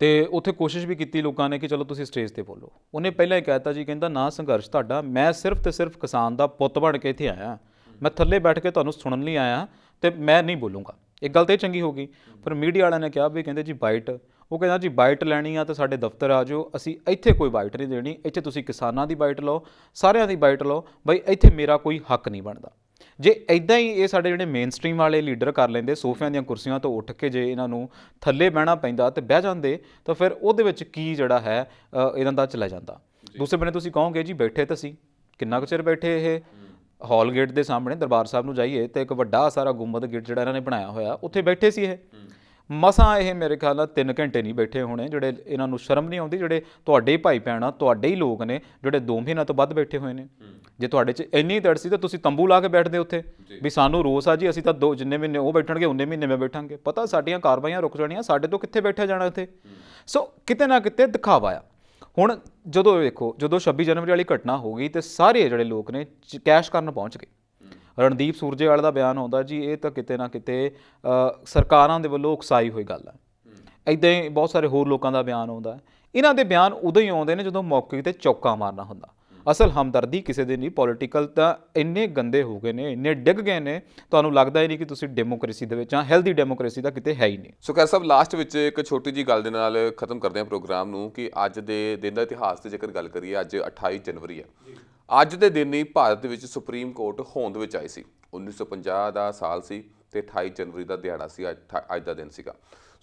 ਤੇ ਉੱਥੇ ਕੋਸ਼ਿਸ਼ ਵੀ ਕੀਤੀ ਲੋਕਾਂ ਨੇ ਕਿ ਚਲੋ ਤੁਸੀਂ ਸਟੇਜ ਤੇ ਬੋਲੋ ਉਹਨੇ ਪਹਿਲਾਂ ਹੀ ਕਹਿਤਾ ਜੀ ਕਹਿੰਦਾ ਨਾ ਸੰਘਰਸ਼ ਤੁਹਾਡਾ ਮੈਂ ਸਿਰਫ ਤੇ ਸਿਰਫ ਕਿਸਾਨ ਦਾ ਪੁੱਤ ਬਣ ਕੇ ਇੱਥੇ ਆਇਆ ਮੈਂ ਥੱਲੇ ਬੈਠ ਕੇ ਤੁਹਾਨੂੰ ਸੁਣਨ ਲਈ ਆਇਆ ਤੇ ਮੈਂ ਨਹੀਂ ਬੋਲੂੰਗਾ ਇੱਕ ਗੱਲ ਤੇ ਚੰਗੀ ਹੋ ਗਈ ਪਰ ਮੀਡੀਆ ਵਾਲਿਆਂ ਨੇ ਕਿਹਾ ਵੀ ਕਹਿੰਦੇ ਜੀ ਬਾਈਟ ਉਹ ਕਹਿੰਦਾ ਜੀ ਬਾਈਟ ਲੈਣੀ ਆ ਤਾਂ ਸਾਡੇ ਦਫ਼ਤਰ ਆ ਜਾਓ ਅਸੀਂ ਇੱਥੇ ਕੋਈ ਬਾਈਟ ਨਹੀਂ ਦੇਣੀ ਇੱਥੇ ਤੁਸੀਂ ਕਿਸਾਨਾਂ ਦੀ ਬਾਈਟ ਲਓ ਸਾਰਿਆਂ ਦੀ ਬਾਈਟ ਲਓ ਬਈ ਇੱਥੇ ਮੇਰਾ ਕੋਈ ਹੱਕ ਨਹੀਂ ਬਣਦਾ ਜੇ ਐਦਾਂ ਹੀ ਇਹ ਸਾਡੇ ਜਿਹੜੇ ਮੇਨ ਵਾਲੇ ਲੀਡਰ ਕਰ ਲੈਂਦੇ ਸੋਫਿਆਂ ਦੀਆਂ ਕੁਰਸੀਆਂ ਤੋਂ ਉੱਠ ਕੇ ਜੇ ਇਹਨਾਂ ਨੂੰ ਥੱਲੇ ਬਹਿਣਾ ਪੈਂਦਾ ਤੇ ਬਹਿ ਜਾਂਦੇ ਤਾਂ ਫਿਰ ਉਹਦੇ ਵਿੱਚ ਕੀ ਜਿਹੜਾ ਹੈ ਇਹਨਾਂ ਦਾ ਚਲਾ ਜਾਂਦਾ ਦੂਸਰੇ ਬੰਨੇ ਤੁਸੀਂ ਕਹੋਗੇ ਜੀ ਬੈਠੇ ਤਾਂ ਸੀ ਕਿੰਨਾ ਕੁ ਚਿਰ ਬੈਠੇ ਇਹ ਹਾਲ ਗੇਟ ਦੇ ਸਾਹਮਣੇ ਦਰਬਾਰ ਸਾਹਿਬ ਨੂੰ ਜਾਈਏ ਤੇ ਇੱਕ ਵੱਡਾ ਸਾਰਾ ਗੁੰਮਦ ਗੇਟ ਜਿਹੜਾ ਇਹਨਾਂ ਨੇ ਬਣਾਇਆ ਹੋਇਆ ਉੱਥੇ ਬੈਠੇ ਸੀ ਇਹ ਮਸਾਂ ਇਹ ਮੇਰੇ ਖਿਆਲ ਨਾਲ 3 ਘੰਟੇ ਨਹੀਂ ਬੈਠੇ ਹੋਣੇ ਜਿਹੜੇ ਇਹਨਾਂ ਨੂੰ ਸ਼ਰਮ ਨਹੀਂ ਆਉਂਦੀ ਜਿਹੜੇ ਤੁਹਾਡੇ ਭਾਈ ਭੈਣਾ ਤੁਹਾਡੇ ਹੀ ਲੋਕ ਨੇ ਜਿਹੜੇ 2 ਮਹੀਨਾ ਤੋਂ ਵੱਧ ਬੈਠੇ ਹੋਏ ਨੇ ਜੇ ਤੁਹਾਡੇ 'ਚ ਇੰਨੀ ਤੜ ਸੀ ਤਾਂ ਤੁਸੀਂ ਤੰਬੂ ਲਾ ਕੇ ਬੈਠਦੇ ਉੱਥੇ ਵੀ ਸਾਨੂੰ ਰੋਸ ਆ ਜੀ ਅਸੀਂ ਤਾਂ ਦੋ ਜਿੰਨੇ ਮਹੀਨੇ ਉਹ ਬੈਠਣਗੇ ਉਹਨੇ ਮਹੀਨੇ ਮੈਂ ਬੈਠਾਂਗੇ ਪਤਾ ਸਾਡੀਆਂ ਕਾਰਵਾਈਆਂ ਰੁਕ ਜਾਣੀਆਂ ਸਾਡੇ ਤੋਂ ਕਿੱਥੇ ਬੈਠਿਆ ਜਾਣਾ ਇੱਥੇ ਸੋ ਕਿਤੇ ਨਾ ਕਿਤੇ ਦਿਖਾਵਾ ਆ ਹੁਣ ਜਦੋਂ ਵੇਖੋ ਜਦੋਂ 26 ਜਨਵਰੀ ਵਾਲੀ ਘਟਨਾ ਹੋ ਗਈ ਤੇ ਸਾਰੇ ਜਿਹੜੇ ਲੋਕ ਨੇ ਕੈਸ਼ ਕਰਨ ਪਹੁੰਚ ਗਏ ਰਣਦੀਪ ਸੂਰਜੇਵਾਲ ਦਾ ਬਿਆਨ ਆਉਂਦਾ ਜੀ ਇਹ ਤਾਂ ਕਿਤੇ ਨਾ ਕਿਤੇ ਸਰਕਾਰਾਂ ਦੇ ਵੱਲੋਂ ਉਕਸਾਈ ਹੋਈ ਗੱਲ ਹੈ ਇਦਾਂ ਹੀ ਬਹੁਤ ਸਾਰੇ ਹੋਰ ਲੋਕਾਂ ਦਾ ਬਿਆਨ ਆਉਂਦਾ ਹੈ ਇਹਨਾਂ ਦੇ ਬਿਆਨ ਉਦੋਂ ਹੀ ਆਉਂਦੇ ਨੇ ਜਦੋਂ ਮੌਕੇ ਤੇ ਚੌਕਾ ਮਾਰਨਾ ਹੁੰਦਾ ਅਸਲ ਹਮਦਰਦੀ ਕਿਸੇ ਦੇ ਨਹੀਂ ਪੋਲਿਟੀਕਲ ਤਾਂ ਇੰਨੇ ਗੰਦੇ ਹੋ ਗਏ ਨੇ ਇੰਨੇ ਡਿੱਗ ਗਏ ਨੇ ਤੁਹਾਨੂੰ ਲੱਗਦਾ ਹੀ ਨਹੀਂ ਕਿ ਤੁਸੀਂ ਡੈਮੋਕ੍ਰੇਸੀ ਦੇ ਵਿੱਚ ਆ ਹੈਲਦੀ ਡੈਮੋਕ੍ਰੇਸੀ ਦਾ ਕਿਤੇ ਹੈ ਹੀ ਨਹੀਂ ਸੋ ਕੈਰ ਸਾਹਿਬ ਲਾਸਟ ਵਿੱਚ ਇੱਕ ਛੋਟੀ ਜੀ ਗੱਲ ਦੇ ਨਾਲ ਖਤਮ ਕਰਦੇ ਹਾਂ ਪ੍ਰੋਗਰਾਮ ਨੂੰ ਕਿ ਅੱਜ ਦੇ ਦਿਨ ਦਾ ਇਤਿਹਾਸ ਤੇ ਜੇਕਰ ਗੱਲ ਕਰੀਏ ਅੱਜ 28 ਜਨਵਰੀ ਹੈ ਅੱਜ ਦੇ ਦਿਨ ਹੀ ਭਾਰਤ ਵਿੱਚ ਸੁਪਰੀਮ ਕੋਰਟ ਹੋਂਦ ਵਿੱਚ ਆਈ ਸੀ 1950 ਦਾ ਸਾਲ ਸੀ ਤੇ 28 ਜਨਵਰੀ ਦਾ ਦਿਹਾੜਾ ਸੀ ਅੱਜ ਦਾ ਦਿਨ ਸੀਗਾ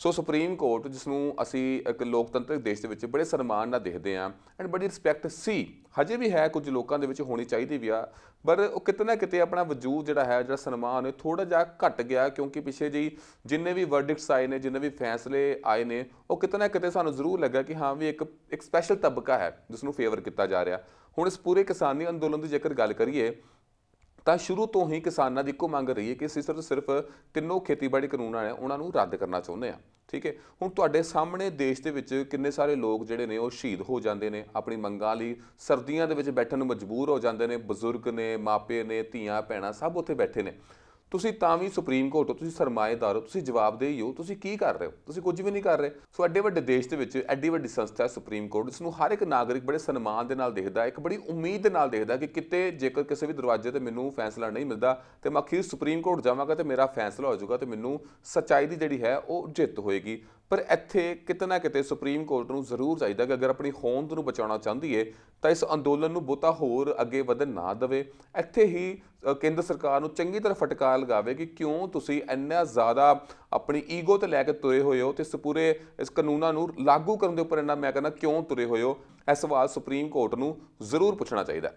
ਸੋ ਸੁਪਰੀਮ ਕੋਰਟ ਜਿਸ ਨੂੰ ਅਸੀਂ ਇੱਕ ਲੋਕਤੰਤਰਿਕ ਦੇਸ਼ ਦੇ ਵਿੱਚ ਬੜੇ ਸਨਮਾਨ ਨਾਲ ਦੇਖਦੇ ਆਂ ਐਂਡ ਬੜੀ ਰਿਸਪੈਕਟ ਸੀ ਹਜੇ ਵੀ ਹੈ ਕੁਝ ਲੋਕਾਂ ਦੇ ਵਿੱਚ ਹੋਣੀ ਚਾਹੀਦੀ ਵੀ ਆ ਪਰ ਉਹ ਕਿਤਨਾ ਕਿਤੇ ਆਪਣਾ ਵਜੂਦ ਜਿਹੜਾ ਹੈ ਜਿਹੜਾ ਸਨਮਾਨ ਹੈ ਥੋੜਾ ਜਿਹਾ ਘਟ ਗਿਆ ਕਿਉਂਕਿ ਪਿੱਛੇ ਜੀ ਜਿੰਨੇ ਵੀ ਵਰਡਿਕਟਸ ਆਏ ਨੇ ਜਿੰਨੇ ਵੀ ਫੈਸਲੇ ਆਏ ਨੇ ਉਹ ਕਿਤਨਾ ਕਿਤੇ ਸਾਨੂੰ ਜ਼ਰੂਰ ਲੱਗਾ ਕਿ ਹਾਂ ਵੀ ਇੱਕ ਇੱਕ ਸਪੈਸ਼ਲ ਤਬਕਾ ਹੈ ਜਿਸ ਨੂੰ ਫੇਵਰ ਕੀਤਾ ਜਾ ਰਿਹਾ ਹੁਣ ਇਸ ਪੂਰੇ ਕਿਸਾਨੀ ਅੰਦੋਲਨ ਦੀ ਜੇਕਰ ਗੱਲ ਕਰੀਏ ਤਾਂ ਸ਼ੁਰੂ ਤੋਂ ਹੀ ਕਿਸਾਨਾਂ ਦੀ ਇੱਕੋ ਮੰਗ ਰਹੀ ਹੈ ਕਿ ਅਸੀਂ ਸਿਰਫ ਸਿਰਫ ਤਿੰਨੋਂ ਖੇਤੀਬਾੜੀ ਕਾਨੂੰਨਾਂ ਨੇ ਉਹਨਾਂ ਨੂੰ ਰੱਦ ਕਰਨਾ ਚਾਹੁੰਦੇ ਆ ਠੀਕ ਹੈ ਹੁਣ ਤੁਹਾਡੇ ਸਾਹਮਣੇ ਦੇਸ਼ ਦੇ ਵਿੱਚ ਕਿੰਨੇ ਸਾਰੇ ਲੋਕ ਜਿਹੜੇ ਨੇ ਉਹ ਸ਼ਹੀਦ ਹੋ ਜਾਂਦੇ ਨੇ ਆਪਣੀ ਮੰਗਾਂ ਲਈ ਸਰਦੀਆਂ ਦੇ ਵਿੱਚ ਬੈਠਣ ਨੂੰ ਮਜਬੂਰ ਹੋ ਜਾਂਦੇ ਨੇ ਬਜ਼ੁਰਗ ਨੇ ਮਾਪੇ ਨੇ ਧੀਆ ਭੈਣਾਂ ਸਭ ਉੱਥੇ ਬੈਠੇ ਨੇ ਤੁਸੀਂ ਤਾਂ ਵੀ ਸੁਪਰੀਮ ਕੋਰਟ ਹੋ ਤੁਸੀਂ ਸਰਮਾਏਦਾਰ ਹੋ ਤੁਸੀਂ ਜਵਾਬਦੇਹੀ ਹੋ ਤੁਸੀਂ ਕੀ ਕਰ ਰਹੇ ਹੋ ਤੁਸੀਂ ਕੁਝ ਵੀ ਨਹੀਂ ਕਰ ਰਹੇ ਸੋ ਐਡੇ ਵੱਡੇ ਦੇਸ਼ ਦੇ ਵਿੱਚ ਐਡੀ ਵੱਡੀ ਸੰਸਥਾ ਸੁਪਰੀਮ ਕੋਰਟ ਇਸ ਨੂੰ ਹਰ ਇੱਕ ਨਾਗਰਿਕ ਬੜੇ ਸਨਮਾਨ ਦੇ ਨਾਲ ਦੇਖਦਾ ਇੱਕ ਬੜੀ ਉਮੀਦ ਦੇ ਨਾਲ ਦੇਖਦਾ ਕਿ ਕਿਤੇ ਜੇਕਰ ਕਿਸੇ ਵੀ ਦਰਵਾਜ਼ੇ ਤੇ ਮੈਨੂੰ ਫੈਸਲਾ ਨਹੀਂ ਮਿਲਦਾ ਤੇ ਮੈਂ ਅਖੀਰ ਸੁਪਰੀਮ ਕੋਰਟ ਜਾਵਾਂਗਾ ਤੇ ਮੇਰਾ ਫੈਸਲਾ ਹੋ ਜਾਊਗਾ ਤੇ ਮੈਨੂੰ ਸੱਚਾਈ ਦੀ ਜਿਹੜੀ ਹੈ ਉਹ ਜਿੱਤ ਹੋਏਗੀ ਪਰ ਇੱਥੇ ਕਿਤੇ ਨਾ ਕਿਤੇ ਸੁਪਰੀਮ ਕੋਰਟ ਨੂੰ ਜ਼ਰੂਰ ਚਾਹੀਦਾ ਕਿ ਅਗਰ ਆਪਣੀ ਹੋਂਦ ਨੂੰ ਬਚਾਉਣਾ ਚਾਹੁੰਦੀ ਏ ਤਾਂ ਇਸ ਅੰਦੋਲਨ ਨੂੰ ਬੋਤਾ ਹੋਰ ਅੱਗੇ ਵਧਣ ਨਾ ਦੇਵੇ ਇੱਥੇ ਹੀ ਕੇਂਦਰ ਸਰਕਾਰ ਨੂੰ ਚੰਗੀ ਤਰ੍ਹਾਂ ਫਟਕਾਰ ਲਗਾਵੇ ਕਿ ਕਿਉਂ ਤੁਸੀਂ ਇੰਨਾ ਜ਼ਿਆਦਾ ਆਪਣੀ ਈਗੋ ਤੇ ਲੈ ਕੇ ਤੁਰੇ ਹੋਏ ਹੋ ਤੇ ਇਸ ਪੂਰੇ ਇਸ ਕਾਨੂੰਨਾਂ ਨੂੰ ਲਾਗੂ ਕਰਨ ਦੇ ਉੱਪਰ ਇੰਨਾ ਮੈਂ ਕਹਿੰਦਾ ਕਿਉਂ ਤੁਰੇ ਹੋਏ ਹੋ ਇਹ ਸਵਾਲ ਸੁਪਰੀਮ ਕੋਰਟ ਨੂੰ ਜ਼ਰੂਰ ਪੁੱਛਣਾ ਚਾਹੀਦਾ ਹੈ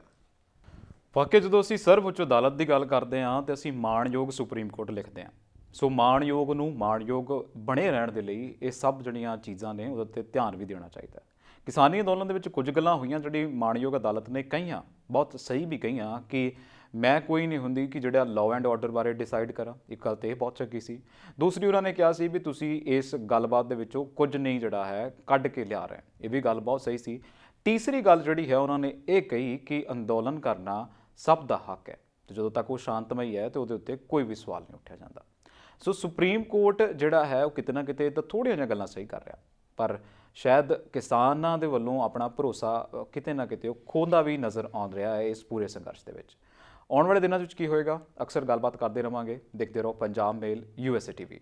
ਵਾਕਿਆ ਜਦੋਂ ਅਸੀਂ ਸਰਵਉੱਚ ਅਦਾਲਤ ਦੀ ਗੱਲ ਕਰਦੇ ਹਾਂ ਤੇ ਅਸੀਂ ਮਾਣਯੋਗ ਸੁਪਰੀਮ ਕੋਰਟ ਲਿਖਦੇ ਹਾਂ ਸੋ ਮਾਣਯੋਗ ਨੂੰ ਮਾਣਯੋਗ ਬਣੇ ਰਹਿਣ ਦੇ ਲਈ ਇਹ ਸਭ ਜਿਹੜੀਆਂ ਚੀਜ਼ਾਂ ਨੇ ਉਹਦੇ ਤੇ ਧਿਆਨ ਵੀ ਦੇਣਾ ਚਾਹੀਦਾ ਕਿਸਾਨੀ ਅੰਦੋਲਨ ਦੇ ਵਿੱਚ ਕੁਝ ਗੱਲਾਂ ਹੋਈਆਂ ਜਿਹੜੀ ਮਾਣਯੋਗ ਅਦਾਲਤ ਨੇ ਕਹੀਆਂ ਬਹੁਤ ਸਹੀ ਵੀ ਕਹੀਆਂ ਕਿ ਮੈਂ ਕੋਈ ਨਹੀਂ ਹੁੰਦੀ ਕਿ ਜਿਹੜਾ ਲਾਅ ਐਂਡ ਆਰਡਰ ਬਾਰੇ ਡਿਸਾਈਡ ਕਰਾਂ ਇੱਕ ਗੱਲ ਤੇ ਇਹ ਬਹੁਤ ਚੰਗੀ ਸੀ ਦੂਸਰੀ ਉਹਨਾਂ ਨੇ ਕਿਹਾ ਸੀ ਵੀ ਤੁਸੀਂ ਇਸ ਗੱਲਬਾਤ ਦੇ ਵਿੱਚੋਂ ਕੁਝ ਨਹੀਂ ਜਿਹੜਾ ਹੈ ਕੱਢ ਕੇ ਲਿਆ ਰਹੇ ਇਹ ਵੀ ਗੱਲ ਬਹੁਤ ਸਹੀ ਸੀ ਤੀਸਰੀ ਗੱਲ ਜਿਹੜੀ ਹੈ ਉਹਨਾਂ ਨੇ ਇਹ ਕਹੀ ਕਿ ਅੰਦੋਲਨ ਕਰਨਾ ਸਭ ਦਾ ਹੱਕ ਹੈ ਤੇ ਜਦੋਂ ਤੱਕ ਉਹ ਸ਼ਾਂਤਮਈ ਹੈ ਤੇ ਉਹਦੇ ਉੱਤੇ ਕੋਈ ਵੀ ਸਵਾਲ ਨਹੀਂ ਉੱਠਿਆ ਜਾਂਦਾ ਸੋ ਸੁਪਰੀਮ ਕੋਰਟ ਜਿਹੜਾ ਹੈ ਉਹ ਕਿਤੇ ਨਾ ਕਿਤੇ ਤਾਂ ਥੋੜੀਆਂ ਜਿਹੀਆਂ ਗੱਲਾਂ ਸਹੀ ਕਰ ਰਿਹਾ ਪਰ ਸ਼ਾਇਦ ਕਿਸਾਨਾਂ ਦੇ ਵੱਲੋਂ ਆਪਣਾ ਭਰੋਸਾ ਕਿਤੇ ਨਾ ਕਿਤੇ ਉਹ ਖੋਹਦਾ ਵੀ ਨਜ਼ਰ ਆਉਂ ਰਿਹਾ ਹੈ ਇਸ ਪੂਰੇ ਸੰਘਰਸ਼ ਦੇ ਵਿੱਚ ਆਉਣ ਵਾਲੇ ਦਿਨਾਂ ਵਿੱਚ ਕੀ ਹੋਏਗਾ ਅਕਸਰ ਗੱਲਬਾਤ ਕਰਦੇ ਰਵਾਂਗੇ ਦੇਖਦੇ ਰਹੋ ਪੰਜਾਬ ਮੇਲ ਯੂਐਸਏ ਟੀਵੀ